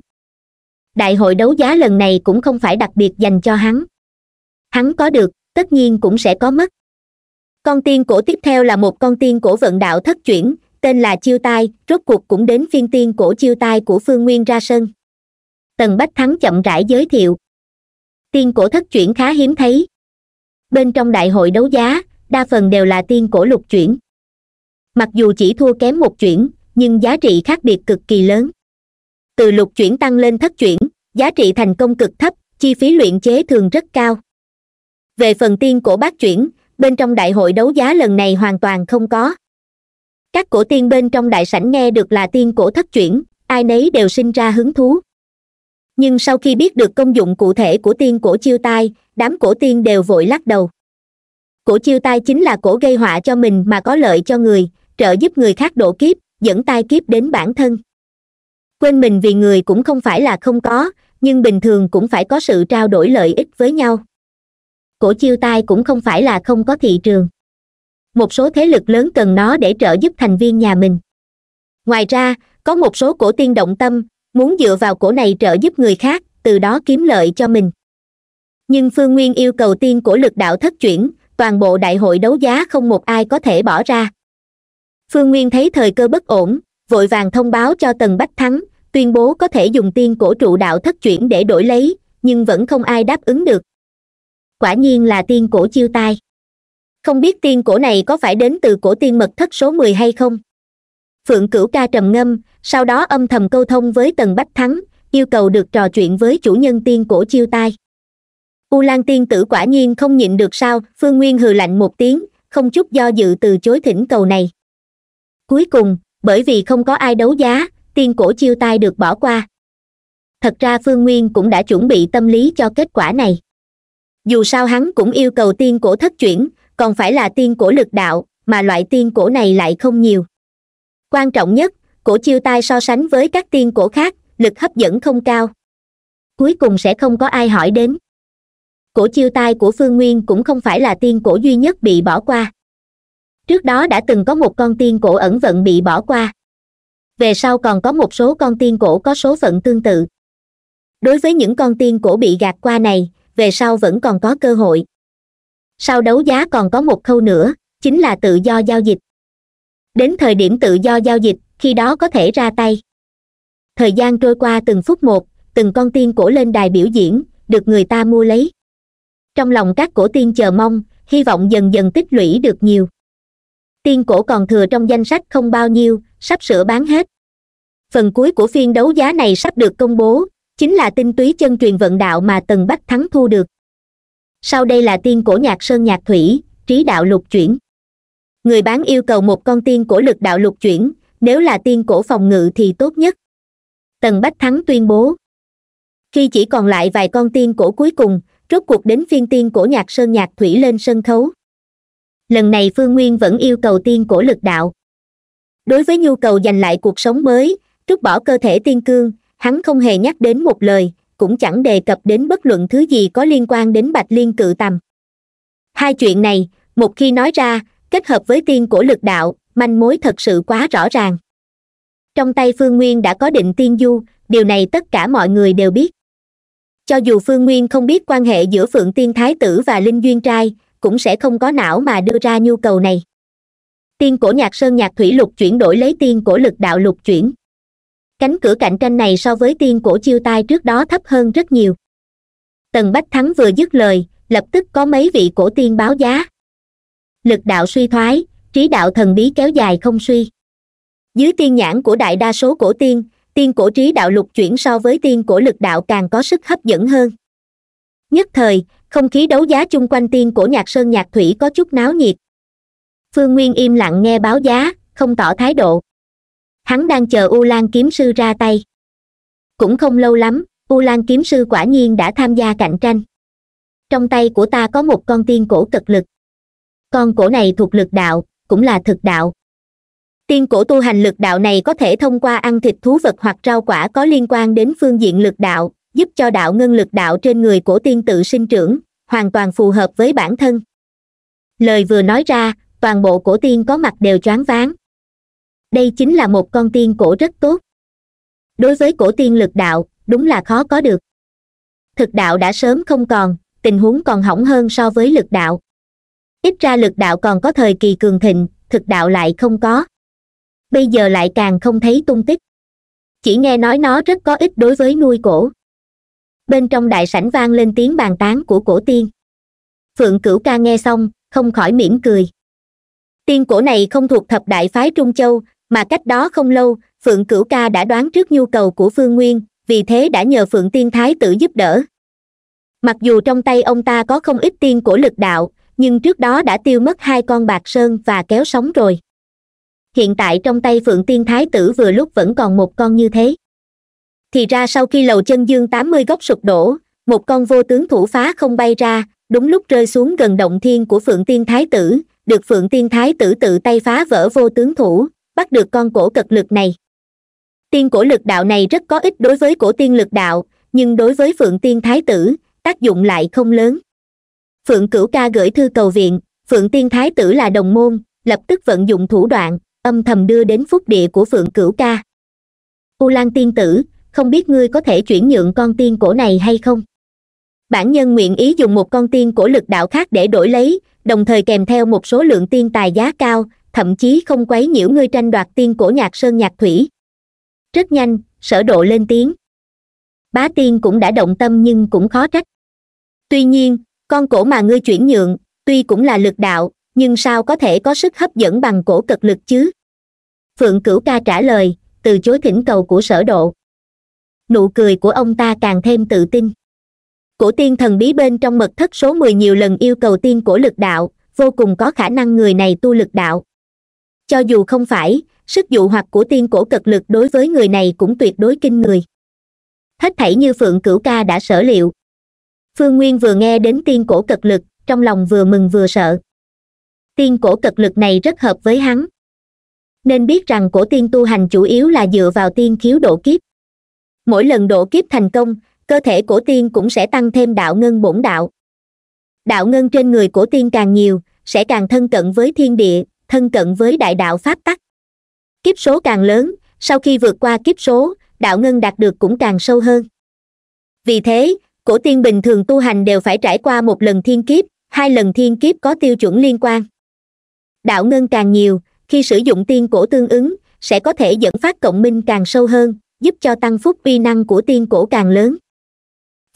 đại hội đấu giá lần này cũng không phải đặc biệt dành cho hắn hắn có được tất nhiên cũng sẽ có mất con tiên cổ tiếp theo là một con tiên cổ vận đạo thất chuyển tên là chiêu tai rốt cuộc cũng đến phiên tiên cổ chiêu tai của phương nguyên ra sân tần bách thắng chậm rãi giới thiệu tiên cổ thất chuyển khá hiếm thấy bên trong đại hội đấu giá đa phần đều là tiên cổ lục chuyển mặc dù chỉ thua kém một chuyển nhưng giá trị khác biệt cực kỳ lớn từ lục chuyển tăng lên thất chuyển giá trị thành công cực thấp chi phí luyện chế thường rất cao về phần tiên cổ bát chuyển bên trong đại hội đấu giá lần này hoàn toàn không có các cổ tiên bên trong đại sảnh nghe được là tiên cổ thất chuyển ai nấy đều sinh ra hứng thú nhưng sau khi biết được công dụng cụ thể của tiên cổ chiêu tai đám cổ tiên đều vội lắc đầu cổ chiêu tai chính là cổ gây họa cho mình mà có lợi cho người trợ giúp người khác độ kiếp dẫn tai kiếp đến bản thân quên mình vì người cũng không phải là không có nhưng bình thường cũng phải có sự trao đổi lợi ích với nhau cổ chiêu tai cũng không phải là không có thị trường một số thế lực lớn cần nó để trợ giúp thành viên nhà mình ngoài ra có một số cổ tiên động tâm muốn dựa vào cổ này trợ giúp người khác từ đó kiếm lợi cho mình nhưng phương nguyên yêu cầu tiên cổ lực đạo thất chuyển toàn bộ đại hội đấu giá không một ai có thể bỏ ra phương nguyên thấy thời cơ bất ổn vội vàng thông báo cho tần bách thắng tuyên bố có thể dùng tiên cổ trụ đạo thất chuyển để đổi lấy nhưng vẫn không ai đáp ứng được quả nhiên là tiên cổ chiêu tai không biết tiên cổ này có phải đến từ cổ tiên mật thất số mười hay không phượng cửu ca trầm ngâm sau đó âm thầm câu thông với tần bách thắng yêu cầu được trò chuyện với chủ nhân tiên cổ chiêu tai u lan tiên tử quả nhiên không nhịn được sao phương nguyên hừ lạnh một tiếng không chút do dự từ chối thỉnh cầu này cuối cùng bởi vì không có ai đấu giá tiên cổ chiêu tai được bỏ qua thật ra phương nguyên cũng đã chuẩn bị tâm lý cho kết quả này dù sao hắn cũng yêu cầu tiên cổ thất chuyển còn phải là tiên cổ lực đạo mà loại tiên cổ này lại không nhiều quan trọng nhất cổ chiêu tai so sánh với các tiên cổ khác lực hấp dẫn không cao cuối cùng sẽ không có ai hỏi đến cổ chiêu tai của phương nguyên cũng không phải là tiên cổ duy nhất bị bỏ qua trước đó đã từng có một con tiên cổ ẩn vận bị bỏ qua về sau còn có một số con tiên cổ có số phận tương tự đối với những con tiên cổ bị gạt qua này về sau vẫn còn có cơ hội sau đấu giá còn có một khâu nữa chính là tự do giao dịch đến thời điểm tự do giao dịch khi đó có thể ra tay thời gian trôi qua từng phút một từng con tiên cổ lên đài biểu diễn được người ta mua lấy trong lòng các cổ tiên chờ mong hy vọng dần dần tích lũy được nhiều tiên cổ còn thừa trong danh sách không bao nhiêu sắp sửa bán hết phần cuối của phiên đấu giá này sắp được công bố chính là tinh túy chân truyền vận đạo mà tần bách thắng thu được sau đây là tiên cổ nhạc sơn nhạc thủy trí đạo lục chuyển người bán yêu cầu một con tiên cổ lực đạo lục chuyển nếu là tiên cổ phòng ngự thì tốt nhất tần bách thắng tuyên bố khi chỉ còn lại vài con tiên cổ cuối cùng rốt cuộc đến phiên tiên cổ nhạc sơn nhạc thủy lên sân khấu lần này phương nguyên vẫn yêu cầu tiên cổ lực đạo đối với nhu cầu giành lại cuộc sống mới trút bỏ cơ thể tiên cương hắn không hề nhắc đến một lời cũng chẳng đề cập đến bất luận thứ gì có liên quan đến bạch liên cự tầm hai chuyện này một khi nói ra kết hợp với tiên của lực đạo manh mối thật sự quá rõ ràng trong tay phương nguyên đã có định tiên du điều này tất cả mọi người đều biết cho dù phương nguyên không biết quan hệ giữa phượng tiên thái tử và linh duyên trai cũng sẽ không có não mà đưa ra nhu cầu này tiên cổ nhạc sơn nhạc thủy lục chuyển đổi lấy tiên cổ lực đạo lục chuyển cánh cửa cạnh tranh này so với tiên cổ chiêu tai trước đó thấp hơn rất nhiều tần bách thắng vừa dứt lời lập tức có mấy vị cổ tiên báo giá lực đạo suy thoái trí đạo thần bí kéo dài không suy dưới tiên nhãn của đại đa số cổ tiên tiên cổ trí đạo lục chuyển so với tiên cổ lực đạo càng có sức hấp dẫn hơn nhất thời không khí đấu giá chung quanh tiên cổ nhạc sơn nhạc thủy có chút náo nhiệt phương nguyên im lặng nghe báo giá không tỏ thái độ hắn đang chờ u lan kiếm sư ra tay cũng không lâu lắm u lan kiếm sư quả nhiên đã tham gia cạnh tranh trong tay của ta có một con tiên cổ cực lực con cổ này thuộc lực đạo cũng là thực đạo tiên cổ tu hành lực đạo này có thể thông qua ăn thịt thú vật hoặc rau quả có liên quan đến phương diện lực đạo giúp cho đạo ngân lực đạo trên người cổ tiên tự sinh trưởng hoàn toàn phù hợp với bản thân lời vừa nói ra toàn bộ cổ tiên có mặt đều choáng váng đây chính là một con tiên cổ rất tốt đối với cổ tiên lực đạo đúng là khó có được thực đạo đã sớm không còn tình huống còn hỏng hơn so với lực đạo ít ra lực đạo còn có thời kỳ cường thịnh thực đạo lại không có bây giờ lại càng không thấy tung tích chỉ nghe nói nó rất có ích đối với nuôi cổ bên trong đại sảnh vang lên tiếng bàn tán của cổ tiên phượng cửu ca nghe xong không khỏi mỉm cười tiên cổ này không thuộc thập đại phái trung châu mà cách đó không lâu phượng cửu ca đã đoán trước nhu cầu của phương nguyên vì thế đã nhờ phượng tiên thái tử giúp đỡ mặc dù trong tay ông ta có không ít tiên của lực đạo nhưng trước đó đã tiêu mất hai con bạc sơn và kéo sóng rồi hiện tại trong tay phượng tiên thái tử vừa lúc vẫn còn một con như thế thì ra sau khi lầu chân dương tám mươi góc sụp đổ một con vô tướng thủ phá không bay ra đúng lúc rơi xuống gần động thiên của phượng tiên thái tử được phượng tiên thái tử tự tay phá vỡ vô tướng thủ bắt được con cổ cực lực này tiên cổ lực đạo này rất có ích đối với cổ tiên lực đạo nhưng đối với phượng tiên thái tử tác dụng lại không lớn phượng cửu ca gửi thư cầu viện phượng tiên thái tử là đồng môn lập tức vận dụng thủ đoạn âm thầm đưa đến phúc địa của phượng cửu ca u lan tiên tử không biết ngươi có thể chuyển nhượng con tiên cổ này hay không bản nhân nguyện ý dùng một con tiên cổ lực đạo khác để đổi lấy đồng thời kèm theo một số lượng tiên tài giá cao thậm chí không quấy nhiễu ngươi tranh đoạt tiên cổ nhạc sơn nhạc thủy rất nhanh sở độ lên tiếng bá tiên cũng đã động tâm nhưng cũng khó trách tuy nhiên con cổ mà ngươi chuyển nhượng tuy cũng là lực đạo nhưng sao có thể có sức hấp dẫn bằng cổ cực lực chứ phượng cửu ca trả lời từ chối thỉnh cầu của sở độ nụ cười của ông ta càng thêm tự tin cổ tiên thần bí bên trong mật thất số mười nhiều lần yêu cầu tiên cổ lực đạo vô cùng có khả năng người này tu lực đạo cho dù không phải sức dụ hoặc của tiên cổ cực lực đối với người này cũng tuyệt đối kinh người hết thảy như phượng cửu ca đã sở liệu phương nguyên vừa nghe đến tiên cổ cực lực trong lòng vừa mừng vừa sợ tiên cổ cực lực này rất hợp với hắn nên biết rằng cổ tiên tu hành chủ yếu là dựa vào tiên khiếu độ kiếp mỗi lần độ kiếp thành công cơ thể cổ tiên cũng sẽ tăng thêm đạo ngân bổn đạo đạo ngân trên người cổ tiên càng nhiều sẽ càng thân cận với thiên địa thân cận với đại đạo pháp tắc kiếp số càng lớn sau khi vượt qua kiếp số đạo ngân đạt được cũng càng sâu hơn vì thế cổ tiên bình thường tu hành đều phải trải qua một lần thiên kiếp hai lần thiên kiếp có tiêu chuẩn liên quan đạo ngân càng nhiều khi sử dụng tiên cổ tương ứng sẽ có thể dẫn phát cộng minh càng sâu hơn giúp cho tăng phúc uy năng của tiên cổ càng lớn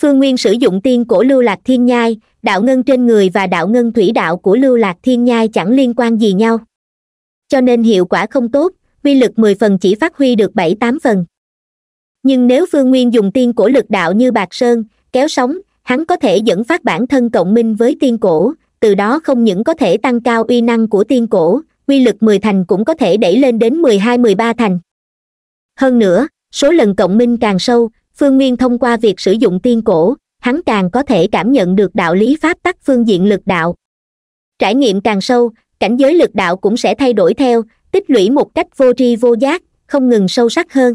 phương nguyên sử dụng tiên cổ lưu lạc thiên nhai đạo ngân trên người và đạo ngân thủy đạo của lưu lạc thiên nhai chẳng liên quan gì nhau cho nên hiệu quả không tốt uy lực mười phần chỉ phát huy được bảy tám phần nhưng nếu phương nguyên dùng tiên cổ lực đạo như bạc sơn kéo sóng hắn có thể dẫn phát bản thân cộng minh với tiên cổ từ đó không những có thể tăng cao uy năng của tiên cổ uy lực mười thành cũng có thể đẩy lên đến mười hai mười ba thành hơn nữa số lần cộng minh càng sâu phương nguyên thông qua việc sử dụng tiên cổ hắn càng có thể cảm nhận được đạo lý pháp tắc phương diện lực đạo trải nghiệm càng sâu cảnh giới lực đạo cũng sẽ thay đổi theo tích lũy một cách vô tri vô giác không ngừng sâu sắc hơn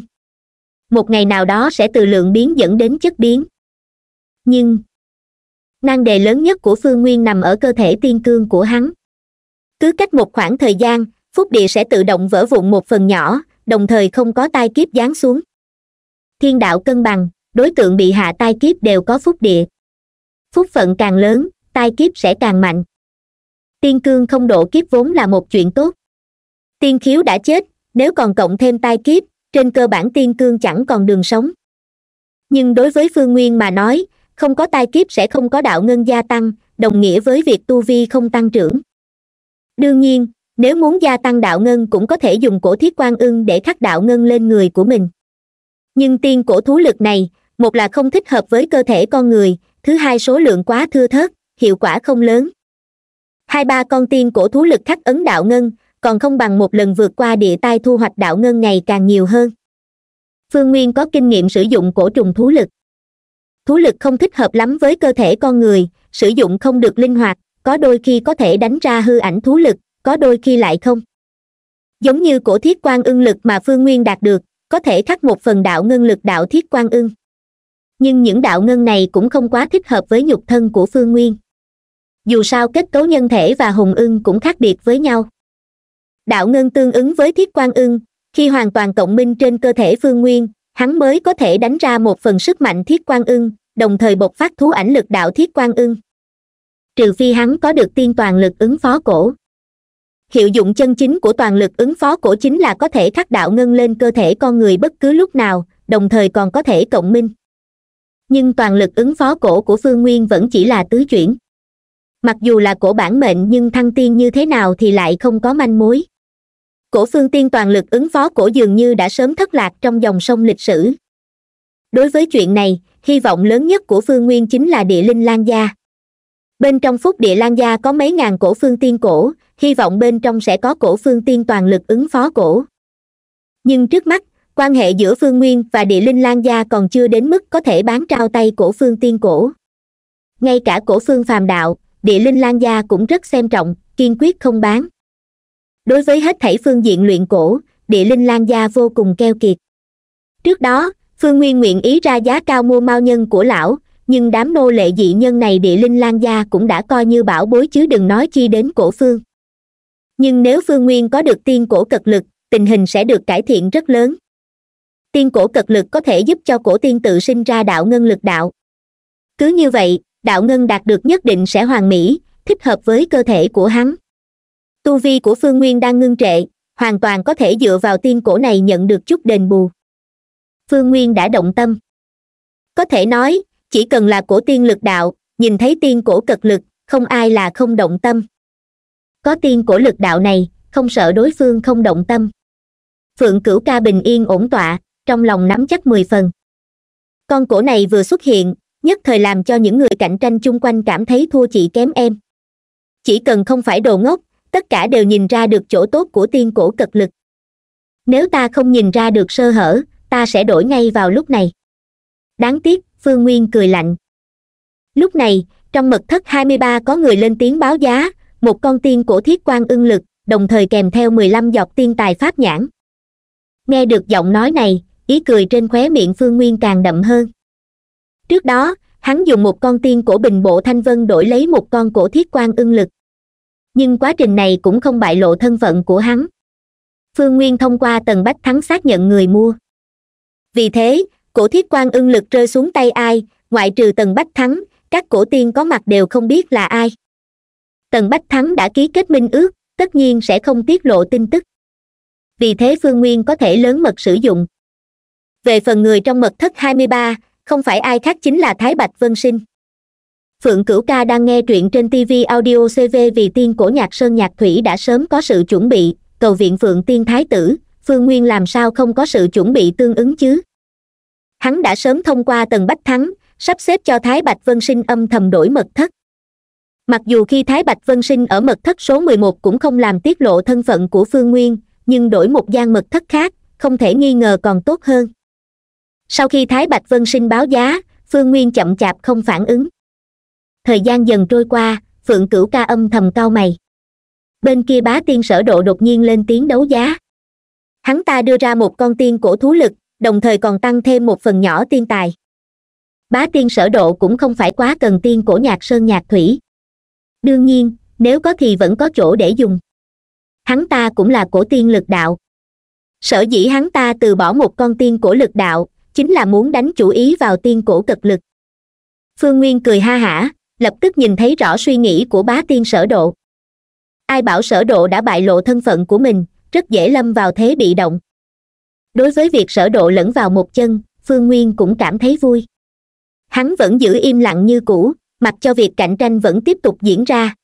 một ngày nào đó sẽ từ lượng biến dẫn đến chất biến nhưng nan đề lớn nhất của phương nguyên nằm ở cơ thể tiên cương của hắn cứ cách một khoảng thời gian phúc địa sẽ tự động vỡ vụn một phần nhỏ đồng thời không có tai kiếp giáng xuống thiên đạo cân bằng đối tượng bị hạ tai kiếp đều có phúc địa phúc phận càng lớn tai kiếp sẽ càng mạnh tiên cương không độ kiếp vốn là một chuyện tốt tiên khiếu đã chết nếu còn cộng thêm tai kiếp trên cơ bản tiên cương chẳng còn đường sống nhưng đối với phương nguyên mà nói không có tai kiếp sẽ không có đạo ngân gia tăng đồng nghĩa với việc tu vi không tăng trưởng đương nhiên nếu muốn gia tăng đạo ngân cũng có thể dùng cổ thiết quan ưng để khắc đạo ngân lên người của mình nhưng tiên cổ thú lực này một là không thích hợp với cơ thể con người thứ hai số lượng quá thưa thớt hiệu quả không lớn hai ba con tiên cổ thú lực khắc ấn đạo ngân còn không bằng một lần vượt qua địa tai thu hoạch đạo ngân ngày càng nhiều hơn phương nguyên có kinh nghiệm sử dụng cổ trùng thú lực thú lực không thích hợp lắm với cơ thể con người sử dụng không được linh hoạt có đôi khi có thể đánh ra hư ảnh thú lực có đôi khi lại không giống như cổ thiết quan ưng lực mà phương nguyên đạt được có thể khắc một phần đạo ngân lực đạo thiết quan ưng nhưng những đạo ngân này cũng không quá thích hợp với nhục thân của phương nguyên dù sao kết cấu nhân thể và hùng ưng cũng khác biệt với nhau đạo ngân tương ứng với thiết quan ưng khi hoàn toàn cộng minh trên cơ thể phương nguyên hắn mới có thể đánh ra một phần sức mạnh thiết quan ưng đồng thời bộc phát thú ảnh lực đạo thiết quan ưng trừ phi hắn có được tiên toàn lực ứng phó cổ hiệu dụng chân chính của toàn lực ứng phó cổ chính là có thể khắc đạo ngân lên cơ thể con người bất cứ lúc nào đồng thời còn có thể cộng minh nhưng toàn lực ứng phó cổ của phương nguyên vẫn chỉ là tứ chuyển mặc dù là cổ bản mệnh nhưng thăng tiên như thế nào thì lại không có manh mối cổ phương tiên toàn lực ứng phó cổ dường như đã sớm thất lạc trong dòng sông lịch sử đối với chuyện này hy vọng lớn nhất của phương nguyên chính là địa linh lan gia bên trong phúc địa lan gia có mấy ngàn cổ phương tiên cổ hy vọng bên trong sẽ có cổ phương tiên toàn lực ứng phó cổ nhưng trước mắt quan hệ giữa phương nguyên và địa linh lan gia còn chưa đến mức có thể bán trao tay cổ phương tiên cổ ngay cả cổ phương phàm đạo địa linh lan gia cũng rất xem trọng kiên quyết không bán đối với hết thảy phương diện luyện cổ địa linh lan gia vô cùng keo kiệt trước đó phương nguyên nguyện ý ra giá cao mua mao nhân của lão nhưng đám nô lệ dị nhân này địa linh lan gia cũng đã coi như bảo bối chứ đừng nói chi đến cổ phương nhưng nếu phương nguyên có được tiên cổ cật lực tình hình sẽ được cải thiện rất lớn tiên cổ cật lực có thể giúp cho cổ tiên tự sinh ra đạo ngân lực đạo cứ như vậy đạo ngân đạt được nhất định sẽ hoàn mỹ thích hợp với cơ thể của hắn tu vi của phương nguyên đang ngưng trệ hoàn toàn có thể dựa vào tiên cổ này nhận được chút đền bù phương nguyên đã động tâm có thể nói chỉ cần là cổ tiên lực đạo nhìn thấy tiên cổ cật lực không ai là không động tâm có tiên cổ lực đạo này không sợ đối phương không động tâm phượng cửu ca bình yên ổn tọa trong lòng nắm chắc mười phần con cổ này vừa xuất hiện nhất thời làm cho những người cạnh tranh chung quanh cảm thấy thua chị kém em chỉ cần không phải đồ ngốc tất cả đều nhìn ra được chỗ tốt của tiên cổ cực lực nếu ta không nhìn ra được sơ hở ta sẽ đổi ngay vào lúc này đáng tiếc phương nguyên cười lạnh lúc này trong mật thất hai mươi ba có người lên tiếng báo giá một con tiên cổ thiết quan ưng lực đồng thời kèm theo mười lăm giọt tiên tài pháp nhãn nghe được giọng nói này ý cười trên khóe miệng phương nguyên càng đậm hơn trước đó hắn dùng một con tiên cổ bình bộ thanh vân đổi lấy một con cổ thiết quan ưng lực nhưng quá trình này cũng không bại lộ thân phận của hắn phương nguyên thông qua tần bách thắng xác nhận người mua vì thế cổ thiết quan ưng lực rơi xuống tay ai ngoại trừ tần bách thắng các cổ tiên có mặt đều không biết là ai tần bách thắng đã ký kết minh ước tất nhiên sẽ không tiết lộ tin tức vì thế phương nguyên có thể lớn mật sử dụng về phần người trong mật thất hai mươi ba không phải ai khác chính là thái bạch vân sinh phượng cửu ca đang nghe truyện trên tv audio cv vì tiên cổ nhạc sơn nhạc thủy đã sớm có sự chuẩn bị cầu viện phượng tiên thái tử phương nguyên làm sao không có sự chuẩn bị tương ứng chứ hắn đã sớm thông qua Tần bách thắng sắp xếp cho thái bạch vân sinh âm thầm đổi mật thất mặc dù khi thái bạch vân sinh ở mật thất số mười một cũng không làm tiết lộ thân phận của phương nguyên nhưng đổi một gian mật thất khác không thể nghi ngờ còn tốt hơn sau khi thái bạch vân sinh báo giá phương nguyên chậm chạp không phản ứng thời gian dần trôi qua phượng cửu ca âm thầm cau mày bên kia bá tiên sở độ đột nhiên lên tiếng đấu giá hắn ta đưa ra một con tiên cổ thú lực đồng thời còn tăng thêm một phần nhỏ tiên tài bá tiên sở độ cũng không phải quá cần tiên cổ nhạc sơn nhạc thủy đương nhiên nếu có thì vẫn có chỗ để dùng hắn ta cũng là cổ tiên lực đạo sở dĩ hắn ta từ bỏ một con tiên cổ lực đạo chính là muốn đánh chủ ý vào tiên cổ cực lực phương nguyên cười ha hả lập tức nhìn thấy rõ suy nghĩ của bá tiên sở độ ai bảo sở độ đã bại lộ thân phận của mình rất dễ lâm vào thế bị động đối với việc sở độ lẫn vào một chân phương nguyên cũng cảm thấy vui hắn vẫn giữ im lặng như cũ mặc cho việc cạnh tranh vẫn tiếp tục diễn ra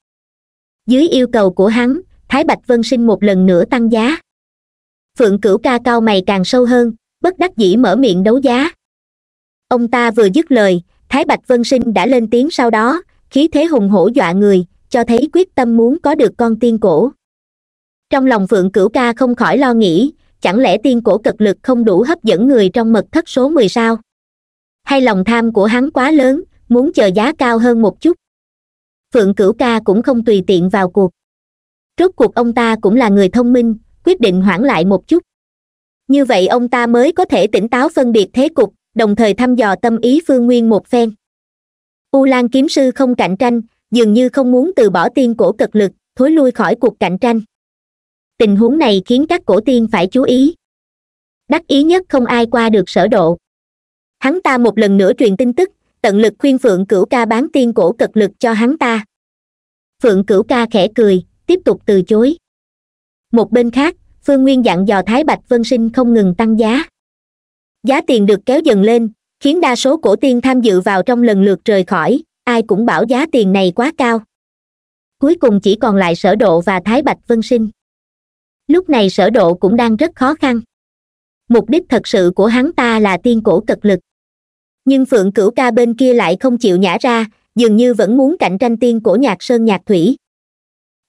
dưới yêu cầu của hắn thái bạch vân sinh một lần nữa tăng giá phượng cửu ca cao mày càng sâu hơn bất đắc dĩ mở miệng đấu giá ông ta vừa dứt lời thái bạch vân sinh đã lên tiếng sau đó khí thế hùng hổ dọa người cho thấy quyết tâm muốn có được con tiên cổ trong lòng phượng cửu ca không khỏi lo nghĩ chẳng lẽ tiên cổ cực lực không đủ hấp dẫn người trong mật thất số mười sao hay lòng tham của hắn quá lớn muốn chờ giá cao hơn một chút phượng cửu ca cũng không tùy tiện vào cuộc rốt cuộc ông ta cũng là người thông minh quyết định hoãn lại một chút như vậy ông ta mới có thể tỉnh táo phân biệt thế cục đồng thời thăm dò tâm ý phương nguyên một phen u lan kiếm sư không cạnh tranh dường như không muốn từ bỏ tiên cổ cực lực thối lui khỏi cuộc cạnh tranh tình huống này khiến các cổ tiên phải chú ý đắc ý nhất không ai qua được sở độ hắn ta một lần nữa truyền tin tức tận lực khuyên phượng cửu ca bán tiên cổ cực lực cho hắn ta phượng cửu ca khẽ cười tiếp tục từ chối một bên khác phương nguyên dặn dò thái bạch vân sinh không ngừng tăng giá giá tiền được kéo dần lên khiến đa số cổ tiên tham dự vào trong lần lượt rời khỏi ai cũng bảo giá tiền này quá cao cuối cùng chỉ còn lại sở độ và thái bạch vân sinh lúc này sở độ cũng đang rất khó khăn mục đích thật sự của hắn ta là tiên cổ cực lực nhưng phượng cửu ca bên kia lại không chịu nhả ra dường như vẫn muốn cạnh tranh tiên của nhạc sơn nhạc thủy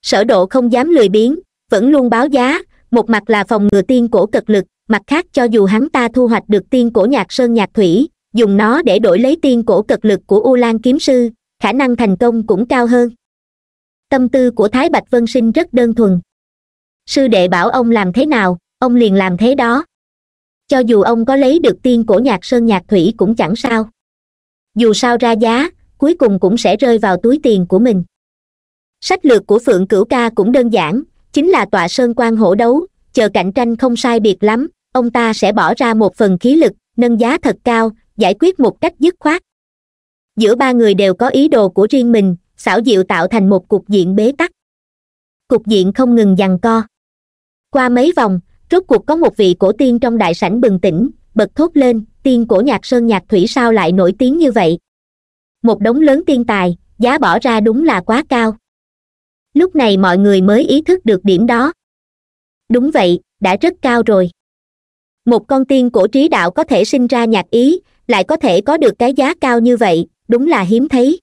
sở độ không dám lười biến, vẫn luôn báo giá một mặt là phòng ngừa tiên cổ cực lực mặt khác cho dù hắn ta thu hoạch được tiên cổ nhạc sơn nhạc thủy dùng nó để đổi lấy tiên cổ cực lực của u lan kiếm sư khả năng thành công cũng cao hơn tâm tư của thái bạch vân sinh rất đơn thuần sư đệ bảo ông làm thế nào ông liền làm thế đó cho dù ông có lấy được tiên cổ nhạc sơn nhạc thủy cũng chẳng sao dù sao ra giá cuối cùng cũng sẽ rơi vào túi tiền của mình sách lược của phượng cửu ca cũng đơn giản chính là tọa sơn quan hổ đấu chờ cạnh tranh không sai biệt lắm ông ta sẽ bỏ ra một phần khí lực nâng giá thật cao giải quyết một cách dứt khoát giữa ba người đều có ý đồ của riêng mình xảo diệu tạo thành một cục diện bế tắc cục diện không ngừng giằng co qua mấy vòng rốt cuộc có một vị cổ tiên trong đại sảnh bừng tỉnh bật thốt lên tiên cổ nhạc sơn nhạc thủy sao lại nổi tiếng như vậy một đống lớn tiên tài giá bỏ ra đúng là quá cao lúc này mọi người mới ý thức được điểm đó đúng vậy đã rất cao rồi một con tiên cổ trí đạo có thể sinh ra nhạc ý lại có thể có được cái giá cao như vậy đúng là hiếm thấy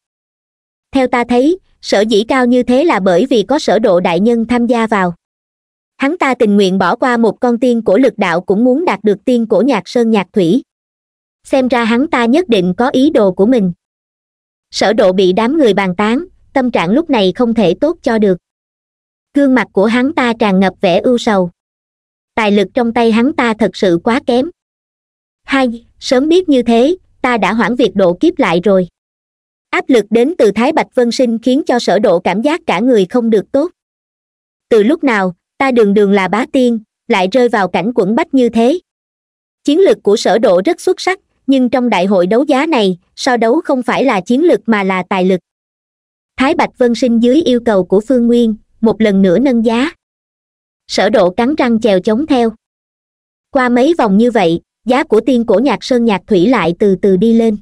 theo ta thấy sở dĩ cao như thế là bởi vì có sở độ đại nhân tham gia vào hắn ta tình nguyện bỏ qua một con tiên cổ lực đạo cũng muốn đạt được tiên cổ nhạc sơn nhạc thủy xem ra hắn ta nhất định có ý đồ của mình sở độ bị đám người bàn tán tâm trạng lúc này không thể tốt cho được gương mặt của hắn ta tràn ngập vẻ ưu sầu tài lực trong tay hắn ta thật sự quá kém hai sớm biết như thế ta đã hoãn việc độ kiếp lại rồi áp lực đến từ thái bạch vân sinh khiến cho sở độ cảm giác cả người không được tốt từ lúc nào ta đường đường là bá tiên lại rơi vào cảnh quẩn bách như thế chiến lược của sở độ rất xuất sắc nhưng trong đại hội đấu giá này so đấu không phải là chiến lược mà là tài lực thái bạch vân sinh dưới yêu cầu của phương nguyên một lần nữa nâng giá sở độ cắn răng chèo chống theo qua mấy vòng như vậy giá của tiên cổ nhạc sơn nhạc thủy lại từ từ đi lên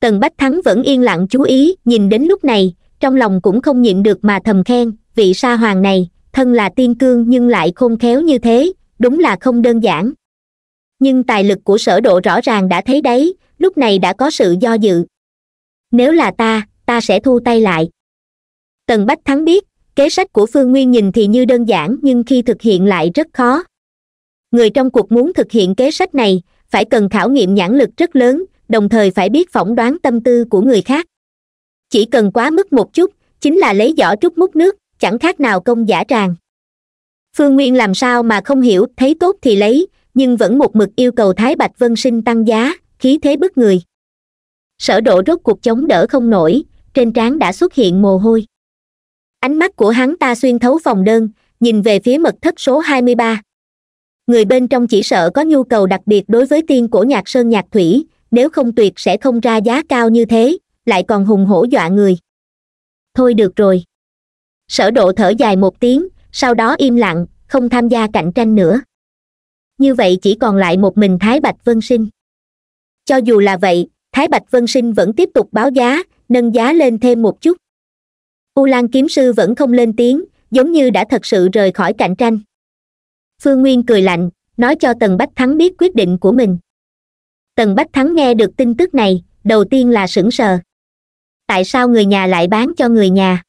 tần bách thắng vẫn yên lặng chú ý nhìn đến lúc này trong lòng cũng không nhịn được mà thầm khen vị sa hoàng này thân là tiên cương nhưng lại khôn khéo như thế đúng là không đơn giản nhưng tài lực của sở độ rõ ràng đã thấy đấy lúc này đã có sự do dự nếu là ta ta sẽ thu tay lại tần bách thắng biết kế sách của phương nguyên nhìn thì như đơn giản nhưng khi thực hiện lại rất khó người trong cuộc muốn thực hiện kế sách này phải cần khảo nghiệm nhãn lực rất lớn đồng thời phải biết phỏng đoán tâm tư của người khác chỉ cần quá mức một chút chính là lấy giỏ trúc múc nước chẳng khác nào công giả tràng phương nguyên làm sao mà không hiểu thấy tốt thì lấy nhưng vẫn một mực yêu cầu thái bạch vân sinh tăng giá khí thế bức người sở độ rốt cuộc chống đỡ không nổi trên trán đã xuất hiện mồ hôi ánh mắt của hắn ta xuyên thấu phòng đơn nhìn về phía mật thất số 23. người bên trong chỉ sợ có nhu cầu đặc biệt đối với tiên của nhạc sơn nhạc thủy nếu không tuyệt sẽ không ra giá cao như thế lại còn hùng hổ dọa người thôi được rồi sở độ thở dài một tiếng sau đó im lặng không tham gia cạnh tranh nữa như vậy chỉ còn lại một mình thái bạch vân sinh cho dù là vậy thái bạch vân sinh vẫn tiếp tục báo giá nâng giá lên thêm một chút u lan kiếm sư vẫn không lên tiếng giống như đã thật sự rời khỏi cạnh tranh phương nguyên cười lạnh nói cho tần bách thắng biết quyết định của mình tần bách thắng nghe được tin tức này đầu tiên là sững sờ tại sao người nhà lại bán cho người nhà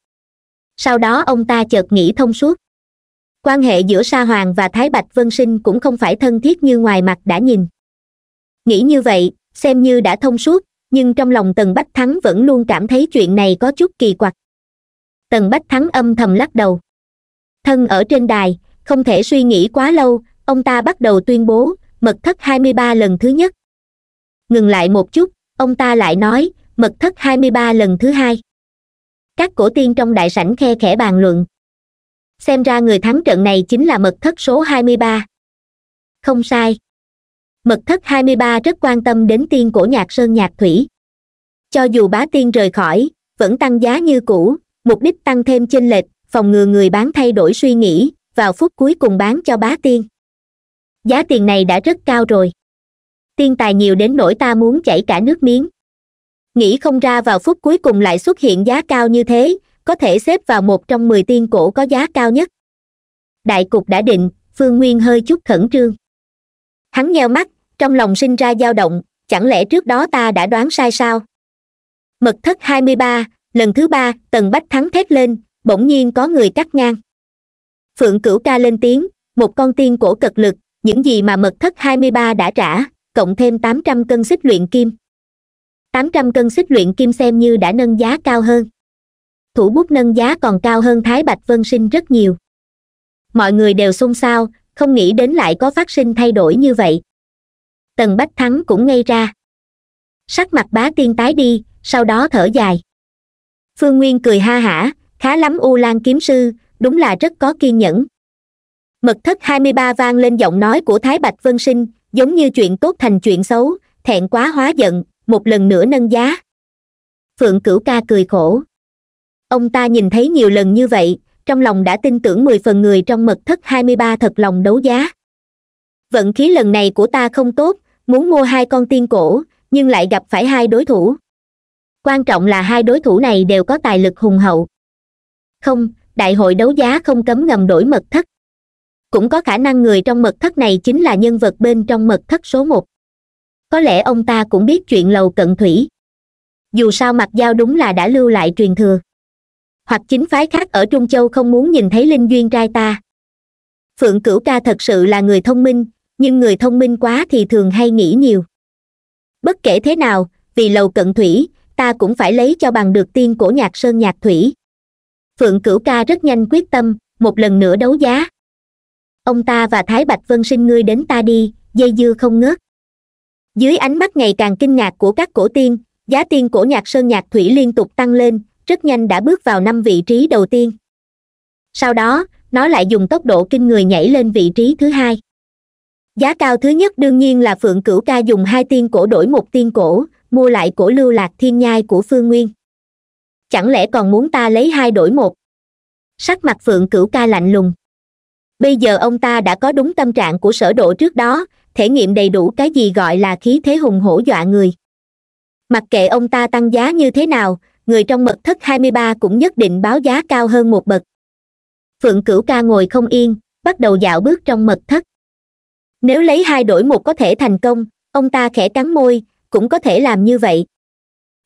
sau đó ông ta chợt nghĩ thông suốt quan hệ giữa sa hoàng và thái bạch vân sinh cũng không phải thân thiết như ngoài mặt đã nhìn nghĩ như vậy xem như đã thông suốt nhưng trong lòng tần bách thắng vẫn luôn cảm thấy chuyện này có chút kỳ quặc tần bách thắng âm thầm lắc đầu thân ở trên đài không thể suy nghĩ quá lâu ông ta bắt đầu tuyên bố mật thất hai mươi ba lần thứ nhất ngừng lại một chút ông ta lại nói mật thất hai mươi ba lần thứ hai các cổ tiên trong đại sảnh khe khẽ bàn luận xem ra người thắng trận này chính là mật thất số 23. không sai mật thất 23 rất quan tâm đến tiên cổ nhạc sơn nhạc thủy cho dù bá tiên rời khỏi vẫn tăng giá như cũ mục đích tăng thêm chênh lệch phòng ngừa người bán thay đổi suy nghĩ vào phút cuối cùng bán cho bá tiên giá tiền này đã rất cao rồi tiên tài nhiều đến nỗi ta muốn chảy cả nước miếng nghĩ không ra vào phút cuối cùng lại xuất hiện giá cao như thế có thể xếp vào một trong mười tiên cổ có giá cao nhất đại cục đã định phương nguyên hơi chút khẩn trương hắn nheo mắt trong lòng sinh ra dao động chẳng lẽ trước đó ta đã đoán sai sao mật thất hai mươi ba lần thứ ba tần bách thắng thét lên bỗng nhiên có người cắt ngang phượng cửu ca lên tiếng một con tiên cổ cực lực những gì mà mật thất hai mươi ba đã trả cộng thêm tám trăm cân xích luyện kim tám trăm cân xích luyện kim xem như đã nâng giá cao hơn thủ bút nâng giá còn cao hơn thái bạch vân sinh rất nhiều mọi người đều xôn xao không nghĩ đến lại có phát sinh thay đổi như vậy tần bách thắng cũng ngay ra sắc mặt bá tiên tái đi sau đó thở dài phương nguyên cười ha hả khá lắm u lan kiếm sư đúng là rất có kiên nhẫn mật thất hai mươi ba vang lên giọng nói của thái bạch vân sinh giống như chuyện tốt thành chuyện xấu thẹn quá hóa giận một lần nữa nâng giá phượng cửu ca cười khổ ông ta nhìn thấy nhiều lần như vậy trong lòng đã tin tưởng mười phần người trong mật thất hai mươi ba thật lòng đấu giá vận khí lần này của ta không tốt muốn mua hai con tiên cổ nhưng lại gặp phải hai đối thủ quan trọng là hai đối thủ này đều có tài lực hùng hậu không đại hội đấu giá không cấm ngầm đổi mật thất cũng có khả năng người trong mật thất này chính là nhân vật bên trong mật thất số một có lẽ ông ta cũng biết chuyện lầu cận thủy dù sao mặt giao đúng là đã lưu lại truyền thừa hoặc chính phái khác ở trung châu không muốn nhìn thấy linh duyên trai ta phượng cửu ca thật sự là người thông minh nhưng người thông minh quá thì thường hay nghĩ nhiều bất kể thế nào vì lầu cận thủy ta cũng phải lấy cho bằng được tiên cổ nhạc sơn nhạc thủy phượng cửu ca rất nhanh quyết tâm một lần nữa đấu giá ông ta và thái bạch vân sinh ngươi đến ta đi dây dưa không ngớt dưới ánh mắt ngày càng kinh ngạc của các cổ tiên giá tiên cổ nhạc sơn nhạc thủy liên tục tăng lên rất nhanh đã bước vào năm vị trí đầu tiên sau đó nó lại dùng tốc độ kinh người nhảy lên vị trí thứ hai giá cao thứ nhất đương nhiên là phượng cửu ca dùng hai tiên cổ đổi một tiên cổ mua lại cổ lưu lạc thiên nhai của phương nguyên chẳng lẽ còn muốn ta lấy hai đổi một sắc mặt phượng cửu ca lạnh lùng bây giờ ông ta đã có đúng tâm trạng của sở độ trước đó thể nghiệm đầy đủ cái gì gọi là khí thế hùng hổ dọa người mặc kệ ông ta tăng giá như thế nào người trong mật thất 23 cũng nhất định báo giá cao hơn một bậc phượng cửu ca ngồi không yên bắt đầu dạo bước trong mật thất nếu lấy hai đổi một có thể thành công ông ta khẽ cắn môi cũng có thể làm như vậy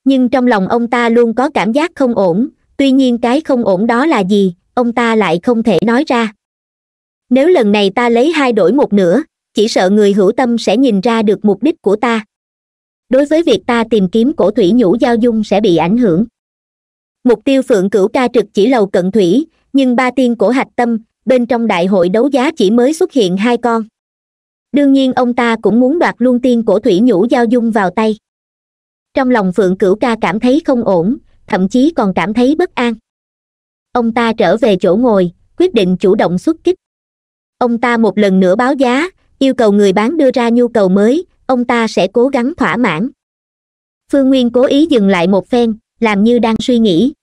nhưng trong lòng ông ta luôn có cảm giác không ổn tuy nhiên cái không ổn đó là gì ông ta lại không thể nói ra nếu lần này ta lấy hai đổi một nữa chỉ sợ người hữu tâm sẽ nhìn ra được mục đích của ta đối với việc ta tìm kiếm cổ thủy nhũ giao dung sẽ bị ảnh hưởng mục tiêu phượng cửu ca trực chỉ lầu cận thủy nhưng ba tiên cổ hạch tâm bên trong đại hội đấu giá chỉ mới xuất hiện hai con đương nhiên ông ta cũng muốn đoạt luôn tiên cổ thủy nhũ giao dung vào tay trong lòng phượng cửu ca cảm thấy không ổn thậm chí còn cảm thấy bất an ông ta trở về chỗ ngồi quyết định chủ động xuất kích ông ta một lần nữa báo giá yêu cầu người bán đưa ra nhu cầu mới ông ta sẽ cố gắng thỏa mãn phương nguyên cố ý dừng lại một phen làm như đang suy nghĩ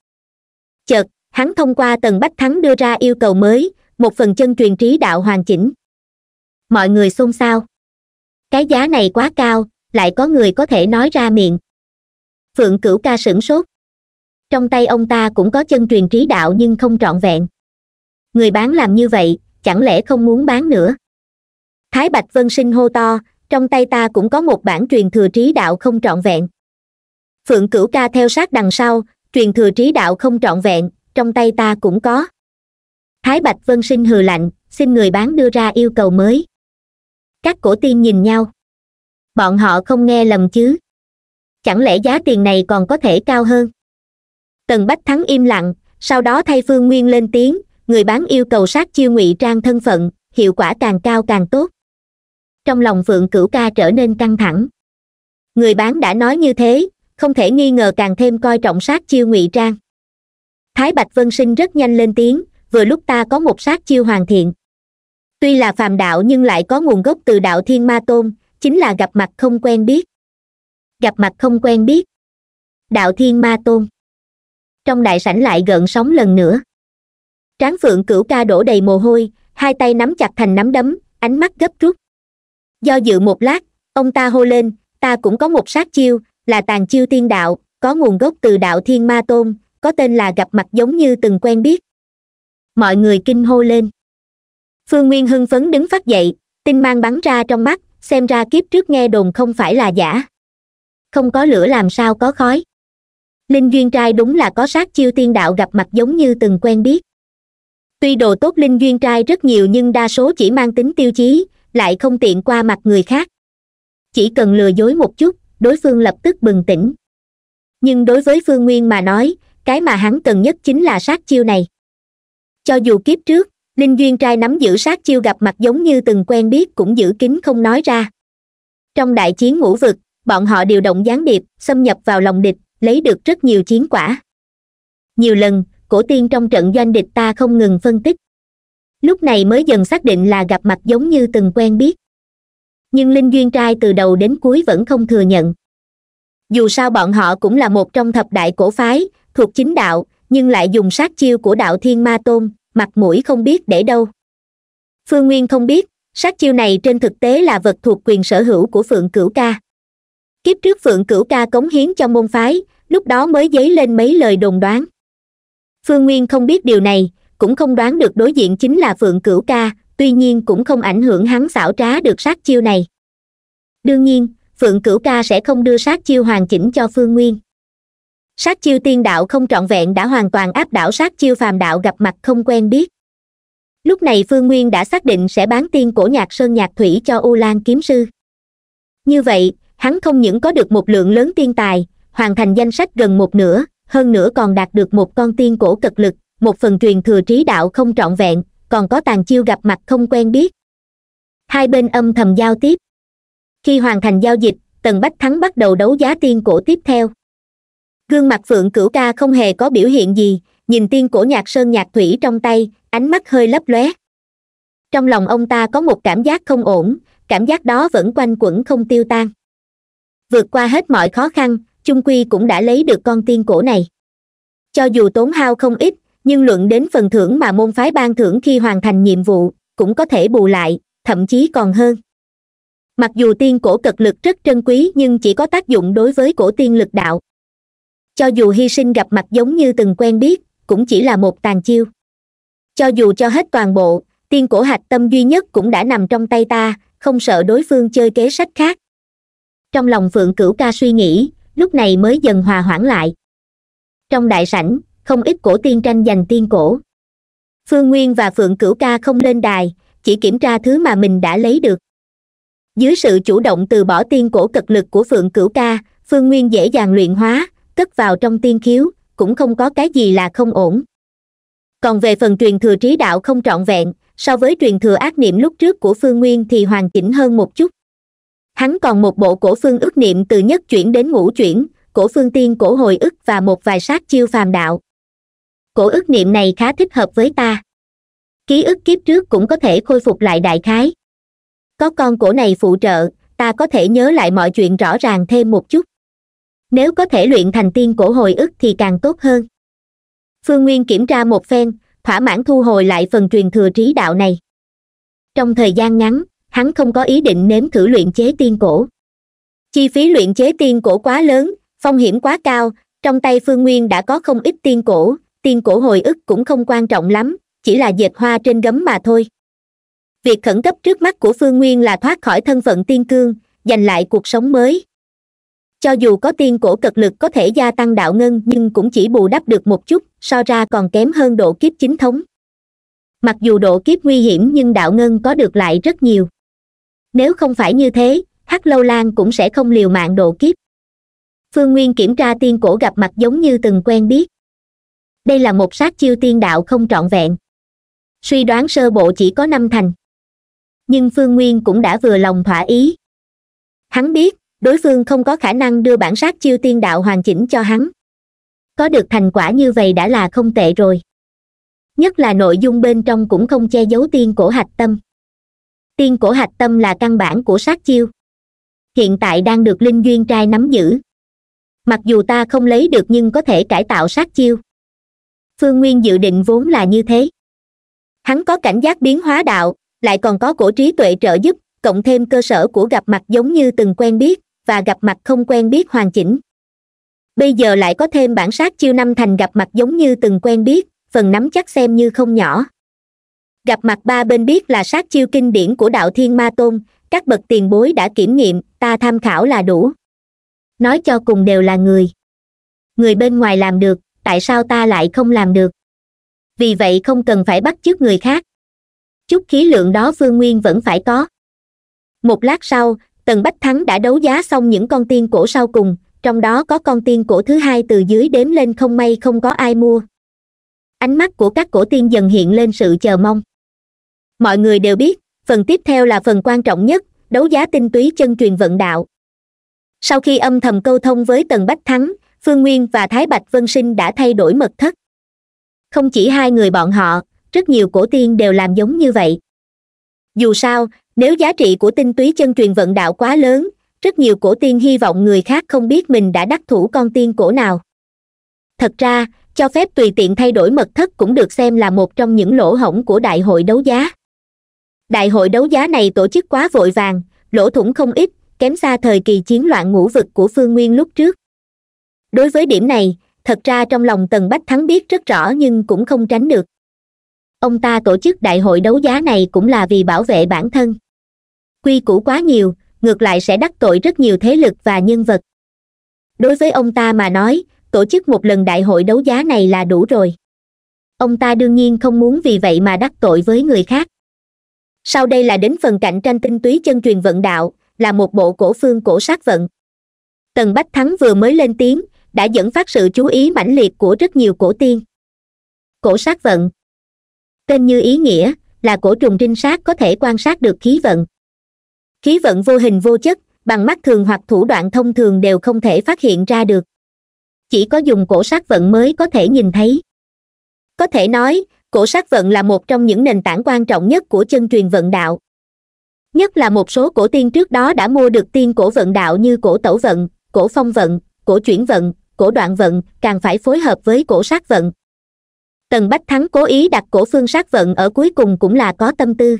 chợt hắn thông qua tần bách thắng đưa ra yêu cầu mới một phần chân truyền trí đạo hoàn chỉnh mọi người xôn xao cái giá này quá cao lại có người có thể nói ra miệng phượng cửu ca sửng sốt trong tay ông ta cũng có chân truyền trí đạo nhưng không trọn vẹn người bán làm như vậy chẳng lẽ không muốn bán nữa thái bạch vân sinh hô to trong tay ta cũng có một bản truyền thừa trí đạo không trọn vẹn phượng cửu ca theo sát đằng sau truyền thừa trí đạo không trọn vẹn trong tay ta cũng có thái bạch vân sinh hừ lạnh xin người bán đưa ra yêu cầu mới các cổ tiên nhìn nhau bọn họ không nghe lầm chứ chẳng lẽ giá tiền này còn có thể cao hơn tần bách thắng im lặng sau đó thay phương nguyên lên tiếng người bán yêu cầu sát chiêu ngụy trang thân phận hiệu quả càng cao càng tốt trong lòng phượng cửu ca trở nên căng thẳng người bán đã nói như thế không thể nghi ngờ càng thêm coi trọng sát chiêu ngụy trang thái bạch vân sinh rất nhanh lên tiếng vừa lúc ta có một sát chiêu hoàn thiện tuy là phàm đạo nhưng lại có nguồn gốc từ đạo thiên ma tôn chính là gặp mặt không quen biết gặp mặt không quen biết đạo thiên ma tôn trong đại sảnh lại gợn sóng lần nữa tráng phượng cửu ca đổ đầy mồ hôi hai tay nắm chặt thành nắm đấm ánh mắt gấp rút do dự một lát ông ta hô lên ta cũng có một sát chiêu là tàn chiêu tiên đạo có nguồn gốc từ đạo thiên ma tôn có tên là gặp mặt giống như từng quen biết mọi người kinh hô lên phương nguyên hưng phấn đứng phát dậy tinh mang bắn ra trong mắt xem ra kiếp trước nghe đồn không phải là giả không có lửa làm sao có khói linh duyên trai đúng là có sát chiêu tiên đạo gặp mặt giống như từng quen biết tuy đồ tốt linh duyên trai rất nhiều nhưng đa số chỉ mang tính tiêu chí lại không tiện qua mặt người khác chỉ cần lừa dối một chút đối phương lập tức bừng tỉnh nhưng đối với phương nguyên mà nói cái mà hắn cần nhất chính là sát chiêu này cho dù kiếp trước linh duyên trai nắm giữ sát chiêu gặp mặt giống như từng quen biết cũng giữ kín không nói ra trong đại chiến ngũ vực bọn họ điều động gián điệp xâm nhập vào lòng địch lấy được rất nhiều chiến quả nhiều lần cổ tiên trong trận doanh địch ta không ngừng phân tích lúc này mới dần xác định là gặp mặt giống như từng quen biết nhưng linh duyên trai từ đầu đến cuối vẫn không thừa nhận dù sao bọn họ cũng là một trong thập đại cổ phái thuộc chính đạo nhưng lại dùng sát chiêu của đạo thiên ma tôn mặt mũi không biết để đâu phương nguyên không biết sát chiêu này trên thực tế là vật thuộc quyền sở hữu của phượng cửu ca kiếp trước phượng cửu ca cống hiến cho môn phái lúc đó mới dấy lên mấy lời đồn đoán phương nguyên không biết điều này cũng không đoán được đối diện chính là phượng cửu ca tuy nhiên cũng không ảnh hưởng hắn xảo trá được sát chiêu này đương nhiên phượng cửu ca sẽ không đưa sát chiêu hoàn chỉnh cho phương nguyên sát chiêu tiên đạo không trọn vẹn đã hoàn toàn áp đảo sát chiêu phàm đạo gặp mặt không quen biết lúc này phương nguyên đã xác định sẽ bán tiên cổ nhạc sơn nhạc thủy cho u lan kiếm sư như vậy hắn không những có được một lượng lớn tiên tài hoàn thành danh sách gần một nửa hơn nữa còn đạt được một con tiên cổ cực lực một phần truyền thừa trí đạo không trọn vẹn còn có tàn chiêu gặp mặt không quen biết hai bên âm thầm giao tiếp khi hoàn thành giao dịch tần bách thắng bắt đầu đấu giá tiên cổ tiếp theo gương mặt phượng cửu ca không hề có biểu hiện gì nhìn tiên cổ nhạc sơn nhạc thủy trong tay ánh mắt hơi lấp lóe trong lòng ông ta có một cảm giác không ổn cảm giác đó vẫn quanh quẩn không tiêu tan vượt qua hết mọi khó khăn Trung quy cũng đã lấy được con tiên cổ này cho dù tốn hao không ít nhưng luận đến phần thưởng mà môn phái ban thưởng khi hoàn thành nhiệm vụ cũng có thể bù lại thậm chí còn hơn mặc dù tiên cổ cực lực rất trân quý nhưng chỉ có tác dụng đối với cổ tiên lực đạo cho dù hy sinh gặp mặt giống như từng quen biết cũng chỉ là một tàn chiêu cho dù cho hết toàn bộ tiên cổ hạch tâm duy nhất cũng đã nằm trong tay ta không sợ đối phương chơi kế sách khác trong lòng phượng cửu ca suy nghĩ lúc này mới dần hòa hoãn lại trong đại sảnh không ít cổ tiên tranh giành tiên cổ phương nguyên và phượng cửu ca không lên đài chỉ kiểm tra thứ mà mình đã lấy được dưới sự chủ động từ bỏ tiên cổ cật lực của phượng cửu ca phương nguyên dễ dàng luyện hóa cất vào trong tiên khiếu cũng không có cái gì là không ổn còn về phần truyền thừa trí đạo không trọn vẹn so với truyền thừa ác niệm lúc trước của phương nguyên thì hoàn chỉnh hơn một chút hắn còn một bộ cổ phương ước niệm từ nhất chuyển đến ngũ chuyển cổ phương tiên cổ hồi ức và một vài sát chiêu phàm đạo cổ ước niệm này khá thích hợp với ta ký ức kiếp trước cũng có thể khôi phục lại đại khái có con cổ này phụ trợ ta có thể nhớ lại mọi chuyện rõ ràng thêm một chút nếu có thể luyện thành tiên cổ hồi ức thì càng tốt hơn phương nguyên kiểm tra một phen thỏa mãn thu hồi lại phần truyền thừa trí đạo này trong thời gian ngắn hắn không có ý định nếm thử luyện chế tiên cổ chi phí luyện chế tiên cổ quá lớn phong hiểm quá cao trong tay phương nguyên đã có không ít tiên cổ tiên cổ hồi ức cũng không quan trọng lắm chỉ là dệt hoa trên gấm mà thôi việc khẩn cấp trước mắt của phương nguyên là thoát khỏi thân phận tiên cương giành lại cuộc sống mới cho dù có tiên cổ cực lực có thể gia tăng đạo ngân nhưng cũng chỉ bù đắp được một chút so ra còn kém hơn độ kiếp chính thống mặc dù độ kiếp nguy hiểm nhưng đạo ngân có được lại rất nhiều nếu không phải như thế hắc lâu lan cũng sẽ không liều mạng độ kiếp phương nguyên kiểm tra tiên cổ gặp mặt giống như từng quen biết đây là một sát chiêu tiên đạo không trọn vẹn suy đoán sơ bộ chỉ có năm thành nhưng phương nguyên cũng đã vừa lòng thỏa ý hắn biết đối phương không có khả năng đưa bản sát chiêu tiên đạo hoàn chỉnh cho hắn có được thành quả như vậy đã là không tệ rồi nhất là nội dung bên trong cũng không che giấu tiên cổ hạch tâm tiên cổ hạch tâm là căn bản của sát chiêu hiện tại đang được linh duyên trai nắm giữ mặc dù ta không lấy được nhưng có thể cải tạo sát chiêu phương nguyên dự định vốn là như thế hắn có cảnh giác biến hóa đạo lại còn có cổ trí tuệ trợ giúp cộng thêm cơ sở của gặp mặt giống như từng quen biết và gặp mặt không quen biết hoàn chỉnh bây giờ lại có thêm bản sát chiêu năm thành gặp mặt giống như từng quen biết phần nắm chắc xem như không nhỏ gặp mặt ba bên biết là sát chiêu kinh điển của đạo thiên ma tôn các bậc tiền bối đã kiểm nghiệm ta tham khảo là đủ nói cho cùng đều là người người bên ngoài làm được tại sao ta lại không làm được vì vậy không cần phải bắt chước người khác chút khí lượng đó phương nguyên vẫn phải có một lát sau tần bách thắng đã đấu giá xong những con tiên cổ sau cùng trong đó có con tiên cổ thứ hai từ dưới đếm lên không may không có ai mua ánh mắt của các cổ tiên dần hiện lên sự chờ mong mọi người đều biết phần tiếp theo là phần quan trọng nhất đấu giá tinh túy chân truyền vận đạo sau khi âm thầm câu thông với tần bách thắng phương nguyên và thái bạch vân sinh đã thay đổi mật thất không chỉ hai người bọn họ rất nhiều cổ tiên đều làm giống như vậy dù sao nếu giá trị của tinh túy chân truyền vận đạo quá lớn rất nhiều cổ tiên hy vọng người khác không biết mình đã đắc thủ con tiên cổ nào thật ra cho phép tùy tiện thay đổi mật thất cũng được xem là một trong những lỗ hổng của đại hội đấu giá đại hội đấu giá này tổ chức quá vội vàng lỗ thủng không ít kém xa thời kỳ chiến loạn ngũ vực của phương nguyên lúc trước đối với điểm này thật ra trong lòng tần bách thắng biết rất rõ nhưng cũng không tránh được ông ta tổ chức đại hội đấu giá này cũng là vì bảo vệ bản thân quy củ quá nhiều ngược lại sẽ đắc tội rất nhiều thế lực và nhân vật đối với ông ta mà nói tổ chức một lần đại hội đấu giá này là đủ rồi ông ta đương nhiên không muốn vì vậy mà đắc tội với người khác sau đây là đến phần cạnh tranh tinh túy chân truyền vận đạo là một bộ cổ phương cổ sát vận tần bách thắng vừa mới lên tiếng đã dẫn phát sự chú ý mãnh liệt của rất nhiều cổ tiên cổ sát vận tên như ý nghĩa là cổ trùng trinh sát có thể quan sát được khí vận khí vận vô hình vô chất bằng mắt thường hoặc thủ đoạn thông thường đều không thể phát hiện ra được chỉ có dùng cổ sát vận mới có thể nhìn thấy có thể nói cổ sát vận là một trong những nền tảng quan trọng nhất của chân truyền vận đạo nhất là một số cổ tiên trước đó đã mua được tiên cổ vận đạo như cổ tẩu vận cổ phong vận cổ chuyển vận cổ đoạn vận càng phải phối hợp với cổ sát vận tần bách thắng cố ý đặt cổ phương sát vận ở cuối cùng cũng là có tâm tư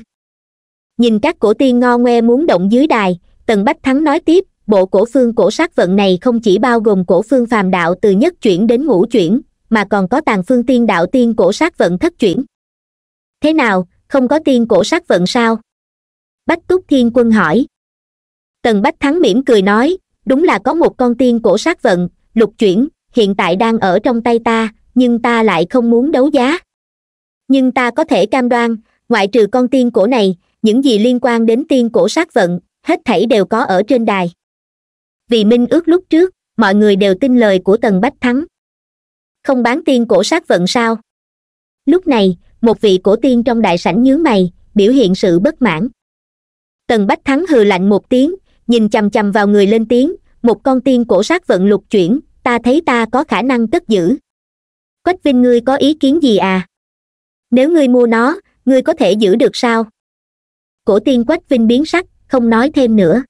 nhìn các cổ tiên ngo ngoe muốn động dưới đài tần bách thắng nói tiếp bộ cổ phương cổ sát vận này không chỉ bao gồm cổ phương phàm đạo từ nhất chuyển đến ngũ chuyển mà còn có tàng phương tiên đạo tiên cổ sát vận thất chuyển thế nào không có tiên cổ sát vận sao bách túc thiên quân hỏi tần bách thắng mỉm cười nói đúng là có một con tiên cổ sát vận lục chuyển hiện tại đang ở trong tay ta nhưng ta lại không muốn đấu giá nhưng ta có thể cam đoan ngoại trừ con tiên cổ này những gì liên quan đến tiên cổ sát vận hết thảy đều có ở trên đài vì minh ước lúc trước mọi người đều tin lời của tần bách thắng không bán tiên cổ sát vận sao lúc này một vị cổ tiên trong đại sảnh nhướng mày biểu hiện sự bất mãn tần bách thắng hừ lạnh một tiếng nhìn chằm chằm vào người lên tiếng một con tiên cổ sát vận lục chuyển ta thấy ta có khả năng cất giữ quách vinh ngươi có ý kiến gì à nếu ngươi mua nó ngươi có thể giữ được sao cổ tiên quách vinh biến sắc không nói thêm nữa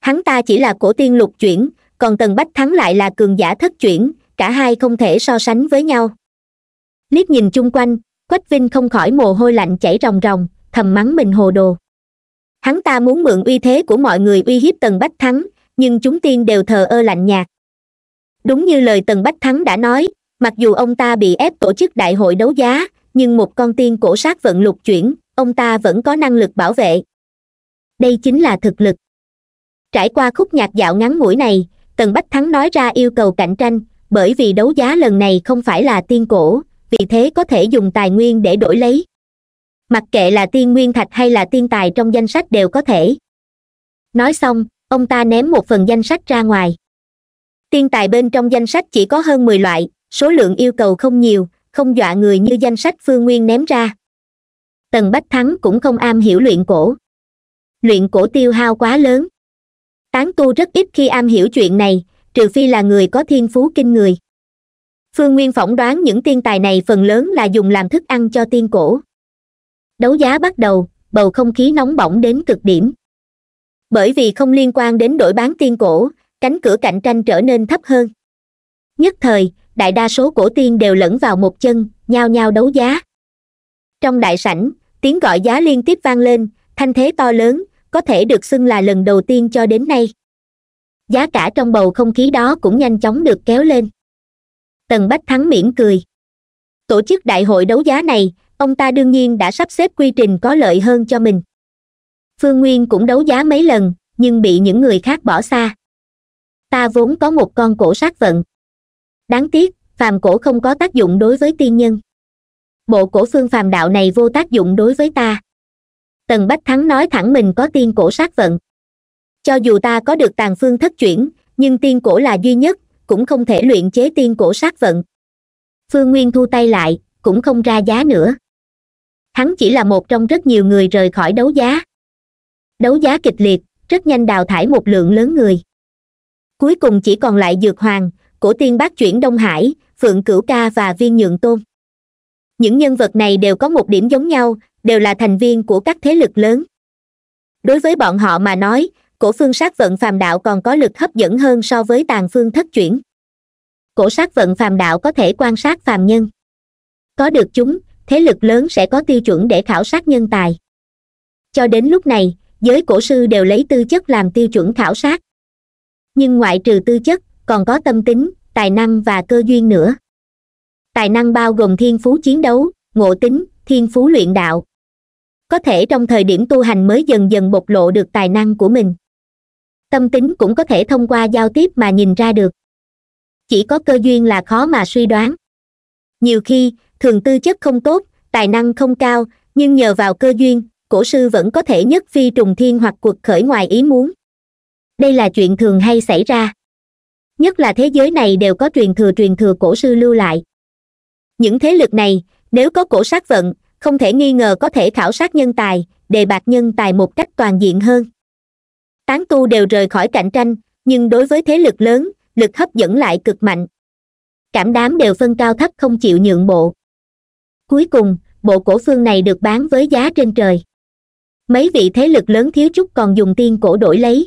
hắn ta chỉ là cổ tiên lục chuyển còn tần bách thắng lại là cường giả thất chuyển cả hai không thể so sánh với nhau liếc nhìn chung quanh quách vinh không khỏi mồ hôi lạnh chảy ròng ròng thầm mắng mình hồ đồ hắn ta muốn mượn uy thế của mọi người uy hiếp tần bách thắng nhưng chúng tiên đều thờ ơ lạnh nhạt đúng như lời tần bách thắng đã nói mặc dù ông ta bị ép tổ chức đại hội đấu giá nhưng một con tiên cổ sát vận lục chuyển ông ta vẫn có năng lực bảo vệ đây chính là thực lực trải qua khúc nhạc dạo ngắn ngủi này tần bách thắng nói ra yêu cầu cạnh tranh bởi vì đấu giá lần này không phải là tiên cổ vì thế có thể dùng tài nguyên để đổi lấy mặc kệ là tiên nguyên thạch hay là tiên tài trong danh sách đều có thể nói xong ông ta ném một phần danh sách ra ngoài tiên tài bên trong danh sách chỉ có hơn mười loại số lượng yêu cầu không nhiều không dọa người như danh sách phương nguyên ném ra tần bách thắng cũng không am hiểu luyện cổ luyện cổ tiêu hao quá lớn tán tu rất ít khi am hiểu chuyện này trừ phi là người có thiên phú kinh người phương nguyên phỏng đoán những tiên tài này phần lớn là dùng làm thức ăn cho tiên cổ đấu giá bắt đầu bầu không khí nóng bỏng đến cực điểm bởi vì không liên quan đến đổi bán tiên cổ cánh cửa cạnh tranh trở nên thấp hơn nhất thời đại đa số cổ tiên đều lẫn vào một chân nhao nhao đấu giá trong đại sảnh tiếng gọi giá liên tiếp vang lên thanh thế to lớn có thể được xưng là lần đầu tiên cho đến nay giá cả trong bầu không khí đó cũng nhanh chóng được kéo lên tần bách thắng mỉm cười tổ chức đại hội đấu giá này ông ta đương nhiên đã sắp xếp quy trình có lợi hơn cho mình phương nguyên cũng đấu giá mấy lần nhưng bị những người khác bỏ xa ta vốn có một con cổ sát vận đáng tiếc phàm cổ không có tác dụng đối với tiên nhân bộ cổ phương phàm đạo này vô tác dụng đối với ta tần bách thắng nói thẳng mình có tiên cổ sát vận cho dù ta có được tàn phương thất chuyển nhưng tiên cổ là duy nhất cũng không thể luyện chế tiên cổ sát vận phương nguyên thu tay lại cũng không ra giá nữa hắn chỉ là một trong rất nhiều người rời khỏi đấu giá đấu giá kịch liệt rất nhanh đào thải một lượng lớn người cuối cùng chỉ còn lại dược hoàng cổ tiên bác chuyển đông hải phượng cửu ca và viên nhượng tôn những nhân vật này đều có một điểm giống nhau đều là thành viên của các thế lực lớn đối với bọn họ mà nói cổ phương sát vận phàm đạo còn có lực hấp dẫn hơn so với tàn phương thất chuyển cổ sát vận phàm đạo có thể quan sát phàm nhân có được chúng thế lực lớn sẽ có tiêu chuẩn để khảo sát nhân tài cho đến lúc này giới cổ sư đều lấy tư chất làm tiêu chuẩn khảo sát nhưng ngoại trừ tư chất còn có tâm tính tài năng và cơ duyên nữa tài năng bao gồm thiên phú chiến đấu ngộ tính thiên phú luyện đạo có thể trong thời điểm tu hành mới dần dần bộc lộ được tài năng của mình tâm tính cũng có thể thông qua giao tiếp mà nhìn ra được chỉ có cơ duyên là khó mà suy đoán nhiều khi thường tư chất không tốt tài năng không cao nhưng nhờ vào cơ duyên cổ sư vẫn có thể nhất phi trùng thiên hoặc cuộc khởi ngoài ý muốn đây là chuyện thường hay xảy ra nhất là thế giới này đều có truyền thừa truyền thừa cổ sư lưu lại những thế lực này nếu có cổ sát vận không thể nghi ngờ có thể khảo sát nhân tài đề bạt nhân tài một cách toàn diện hơn tán tu đều rời khỏi cạnh tranh nhưng đối với thế lực lớn lực hấp dẫn lại cực mạnh cảm đám đều phân cao thấp không chịu nhượng bộ cuối cùng bộ cổ phương này được bán với giá trên trời mấy vị thế lực lớn thiếu chút còn dùng tiên cổ đổi lấy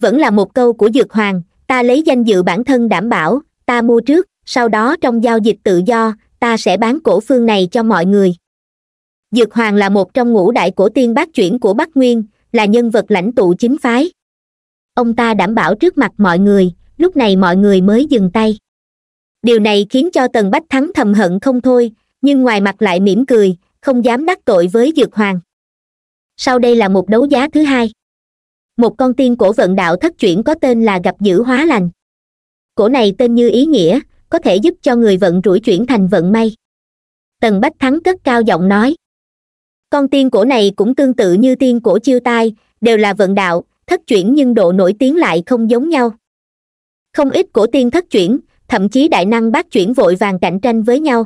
vẫn là một câu của dược hoàng ta lấy danh dự bản thân đảm bảo ta mua trước sau đó trong giao dịch tự do ta sẽ bán cổ phương này cho mọi người dược hoàng là một trong ngũ đại cổ tiên bát chuyển của bắc nguyên là nhân vật lãnh tụ chính phái ông ta đảm bảo trước mặt mọi người lúc này mọi người mới dừng tay điều này khiến cho tần bách thắng thầm hận không thôi nhưng ngoài mặt lại mỉm cười không dám đắc tội với dược hoàng sau đây là một đấu giá thứ hai một con tiên cổ vận đạo thất chuyển có tên là gặp dữ hóa lành cổ này tên như ý nghĩa có thể giúp cho người vận rủi chuyển thành vận may tần bách thắng cất cao giọng nói con tiên cổ này cũng tương tự như tiên cổ chiêu tai đều là vận đạo thất chuyển nhưng độ nổi tiếng lại không giống nhau không ít cổ tiên thất chuyển thậm chí đại năng bác chuyển vội vàng cạnh tranh với nhau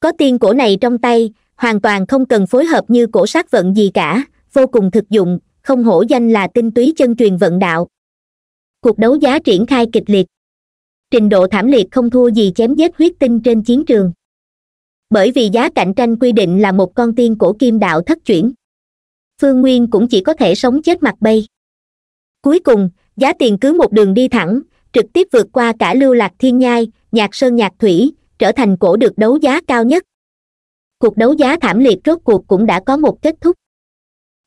có tiên cổ này trong tay hoàn toàn không cần phối hợp như cổ sát vận gì cả vô cùng thực dụng không hổ danh là tinh túy chân truyền vận đạo cuộc đấu giá triển khai kịch liệt trình độ thảm liệt không thua gì chém giết huyết tinh trên chiến trường bởi vì giá cạnh tranh quy định là một con tiên cổ kim đạo thất chuyển phương nguyên cũng chỉ có thể sống chết mặt bay cuối cùng giá tiền cứ một đường đi thẳng trực tiếp vượt qua cả lưu lạc thiên nhai nhạc sơn nhạc thủy trở thành cổ được đấu giá cao nhất cuộc đấu giá thảm liệt rốt cuộc cũng đã có một kết thúc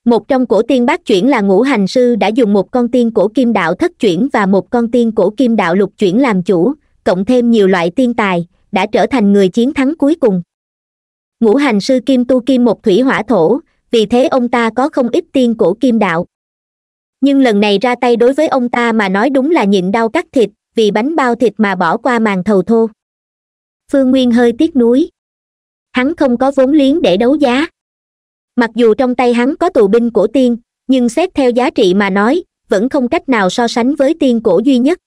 một trong cổ tiên bát chuyển là ngũ hành sư đã dùng một con tiên cổ kim đạo thất chuyển và một con tiên cổ kim đạo lục chuyển làm chủ cộng thêm nhiều loại tiên tài đã trở thành người chiến thắng cuối cùng ngũ hành sư kim tu kim một thủy hỏa thổ vì thế ông ta có không ít tiên cổ kim đạo nhưng lần này ra tay đối với ông ta mà nói đúng là nhịn đau cắt thịt vì bánh bao thịt mà bỏ qua màn thầu thô phương nguyên hơi tiếc nuối hắn không có vốn liếng để đấu giá mặc dù trong tay hắn có tù binh cổ tiên nhưng xét theo giá trị mà nói vẫn không cách nào so sánh với tiên cổ duy nhất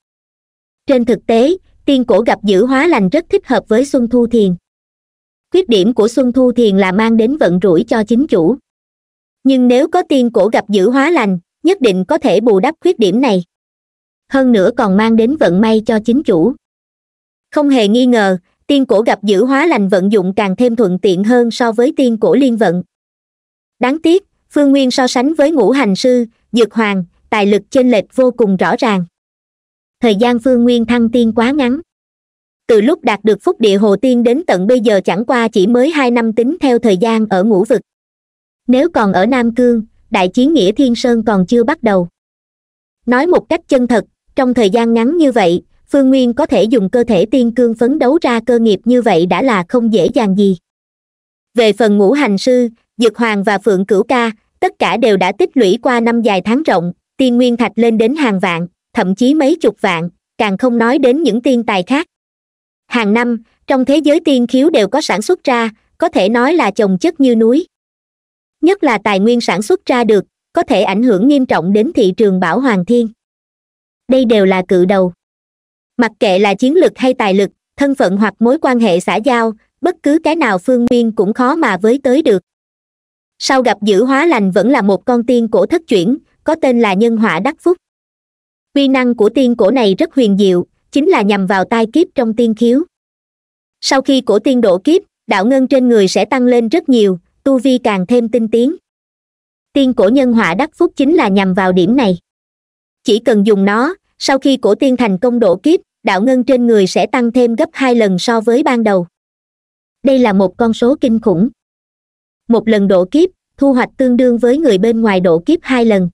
trên thực tế tiên cổ gặp dữ hóa lành rất thích hợp với xuân thu thiền khuyết điểm của xuân thu thiền là mang đến vận rủi cho chính chủ nhưng nếu có tiên cổ gặp dữ hóa lành nhất định có thể bù đắp khuyết điểm này hơn nữa còn mang đến vận may cho chính chủ không hề nghi ngờ tiên cổ gặp dữ hóa lành vận dụng càng thêm thuận tiện hơn so với tiên cổ liên vận đáng tiếc phương nguyên so sánh với ngũ hành sư dược hoàng tài lực chênh lệch vô cùng rõ ràng thời gian phương nguyên thăng tiên quá ngắn từ lúc đạt được phúc địa hồ tiên đến tận bây giờ chẳng qua chỉ mới hai năm tính theo thời gian ở ngũ vực nếu còn ở nam cương đại chiến nghĩa thiên sơn còn chưa bắt đầu nói một cách chân thật trong thời gian ngắn như vậy phương nguyên có thể dùng cơ thể tiên cương phấn đấu ra cơ nghiệp như vậy đã là không dễ dàng gì về phần ngũ hành sư dược hoàng và phượng cửu ca tất cả đều đã tích lũy qua năm dài tháng rộng tiên nguyên thạch lên đến hàng vạn thậm chí mấy chục vạn càng không nói đến những tiên tài khác hàng năm trong thế giới tiên khiếu đều có sản xuất ra có thể nói là trồng chất như núi nhất là tài nguyên sản xuất ra được có thể ảnh hưởng nghiêm trọng đến thị trường bảo hoàng thiên đây đều là cự đầu mặc kệ là chiến lực hay tài lực thân phận hoặc mối quan hệ xã giao bất cứ cái nào phương nguyên cũng khó mà với tới được sau gặp dữ hóa lành vẫn là một con tiên cổ thất chuyển có tên là nhân họa đắc phúc quy năng của tiên cổ này rất huyền diệu chính là nhằm vào tai kiếp trong tiên khiếu sau khi cổ tiên độ kiếp đạo ngân trên người sẽ tăng lên rất nhiều tu vi càng thêm tinh tiến tiên cổ nhân họa đắc phúc chính là nhằm vào điểm này chỉ cần dùng nó sau khi cổ tiên thành công độ kiếp đạo ngân trên người sẽ tăng thêm gấp hai lần so với ban đầu đây là một con số kinh khủng một lần độ kiếp thu hoạch tương đương với người bên ngoài độ kiếp hai lần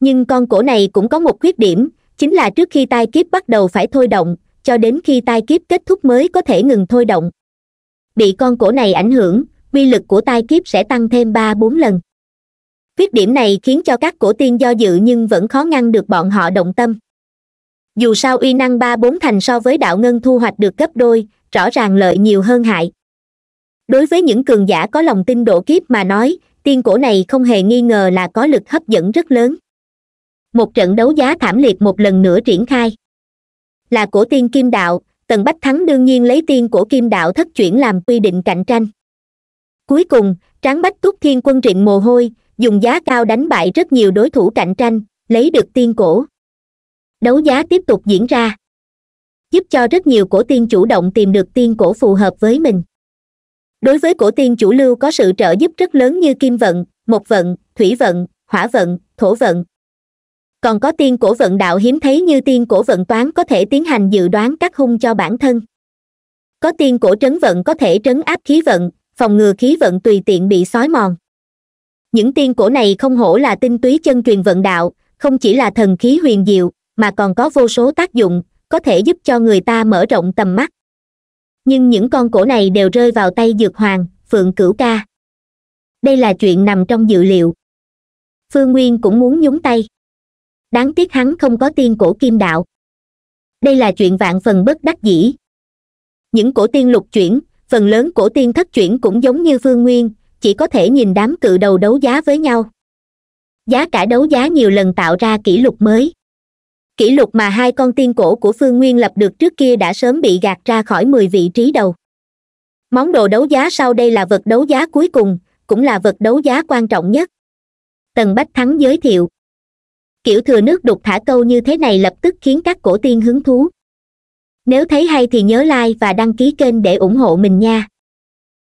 nhưng con cổ này cũng có một khuyết điểm chính là trước khi tai kiếp bắt đầu phải thôi động cho đến khi tai kiếp kết thúc mới có thể ngừng thôi động bị con cổ này ảnh hưởng uy lực của tai kiếp sẽ tăng thêm ba bốn lần khuyết điểm này khiến cho các cổ tiên do dự nhưng vẫn khó ngăn được bọn họ động tâm dù sao uy năng ba bốn thành so với đạo ngân thu hoạch được gấp đôi rõ ràng lợi nhiều hơn hại đối với những cường giả có lòng tin độ kiếp mà nói tiên cổ này không hề nghi ngờ là có lực hấp dẫn rất lớn một trận đấu giá thảm liệt một lần nữa triển khai là cổ tiên kim đạo tần bách thắng đương nhiên lấy tiên cổ kim đạo thất chuyển làm quy định cạnh tranh cuối cùng tráng bách túc thiên quân trịnh mồ hôi dùng giá cao đánh bại rất nhiều đối thủ cạnh tranh lấy được tiên cổ đấu giá tiếp tục diễn ra giúp cho rất nhiều cổ tiên chủ động tìm được tiên cổ phù hợp với mình đối với cổ tiên chủ lưu có sự trợ giúp rất lớn như kim vận mộc vận thủy vận hỏa vận thổ vận còn có tiên cổ vận đạo hiếm thấy như tiên cổ vận toán có thể tiến hành dự đoán các hung cho bản thân có tiên cổ trấn vận có thể trấn áp khí vận phòng ngừa khí vận tùy tiện bị xói mòn những tiên cổ này không hổ là tinh túy chân truyền vận đạo không chỉ là thần khí huyền diệu mà còn có vô số tác dụng có thể giúp cho người ta mở rộng tầm mắt nhưng những con cổ này đều rơi vào tay dược hoàng phượng cửu ca đây là chuyện nằm trong dự liệu phương nguyên cũng muốn nhúng tay đáng tiếc hắn không có tiên cổ kim đạo đây là chuyện vạn phần bất đắc dĩ những cổ tiên lục chuyển phần lớn cổ tiên thất chuyển cũng giống như phương nguyên chỉ có thể nhìn đám cự đầu đấu giá với nhau giá cả đấu giá nhiều lần tạo ra kỷ lục mới kỷ lục mà hai con tiên cổ của phương nguyên lập được trước kia đã sớm bị gạt ra khỏi mười vị trí đầu món đồ đấu giá sau đây là vật đấu giá cuối cùng cũng là vật đấu giá quan trọng nhất tần bách thắng giới thiệu kiểu thừa nước đục thả câu như thế này lập tức khiến các cổ tiên hứng thú nếu thấy hay thì nhớ like và đăng ký kênh để ủng hộ mình nha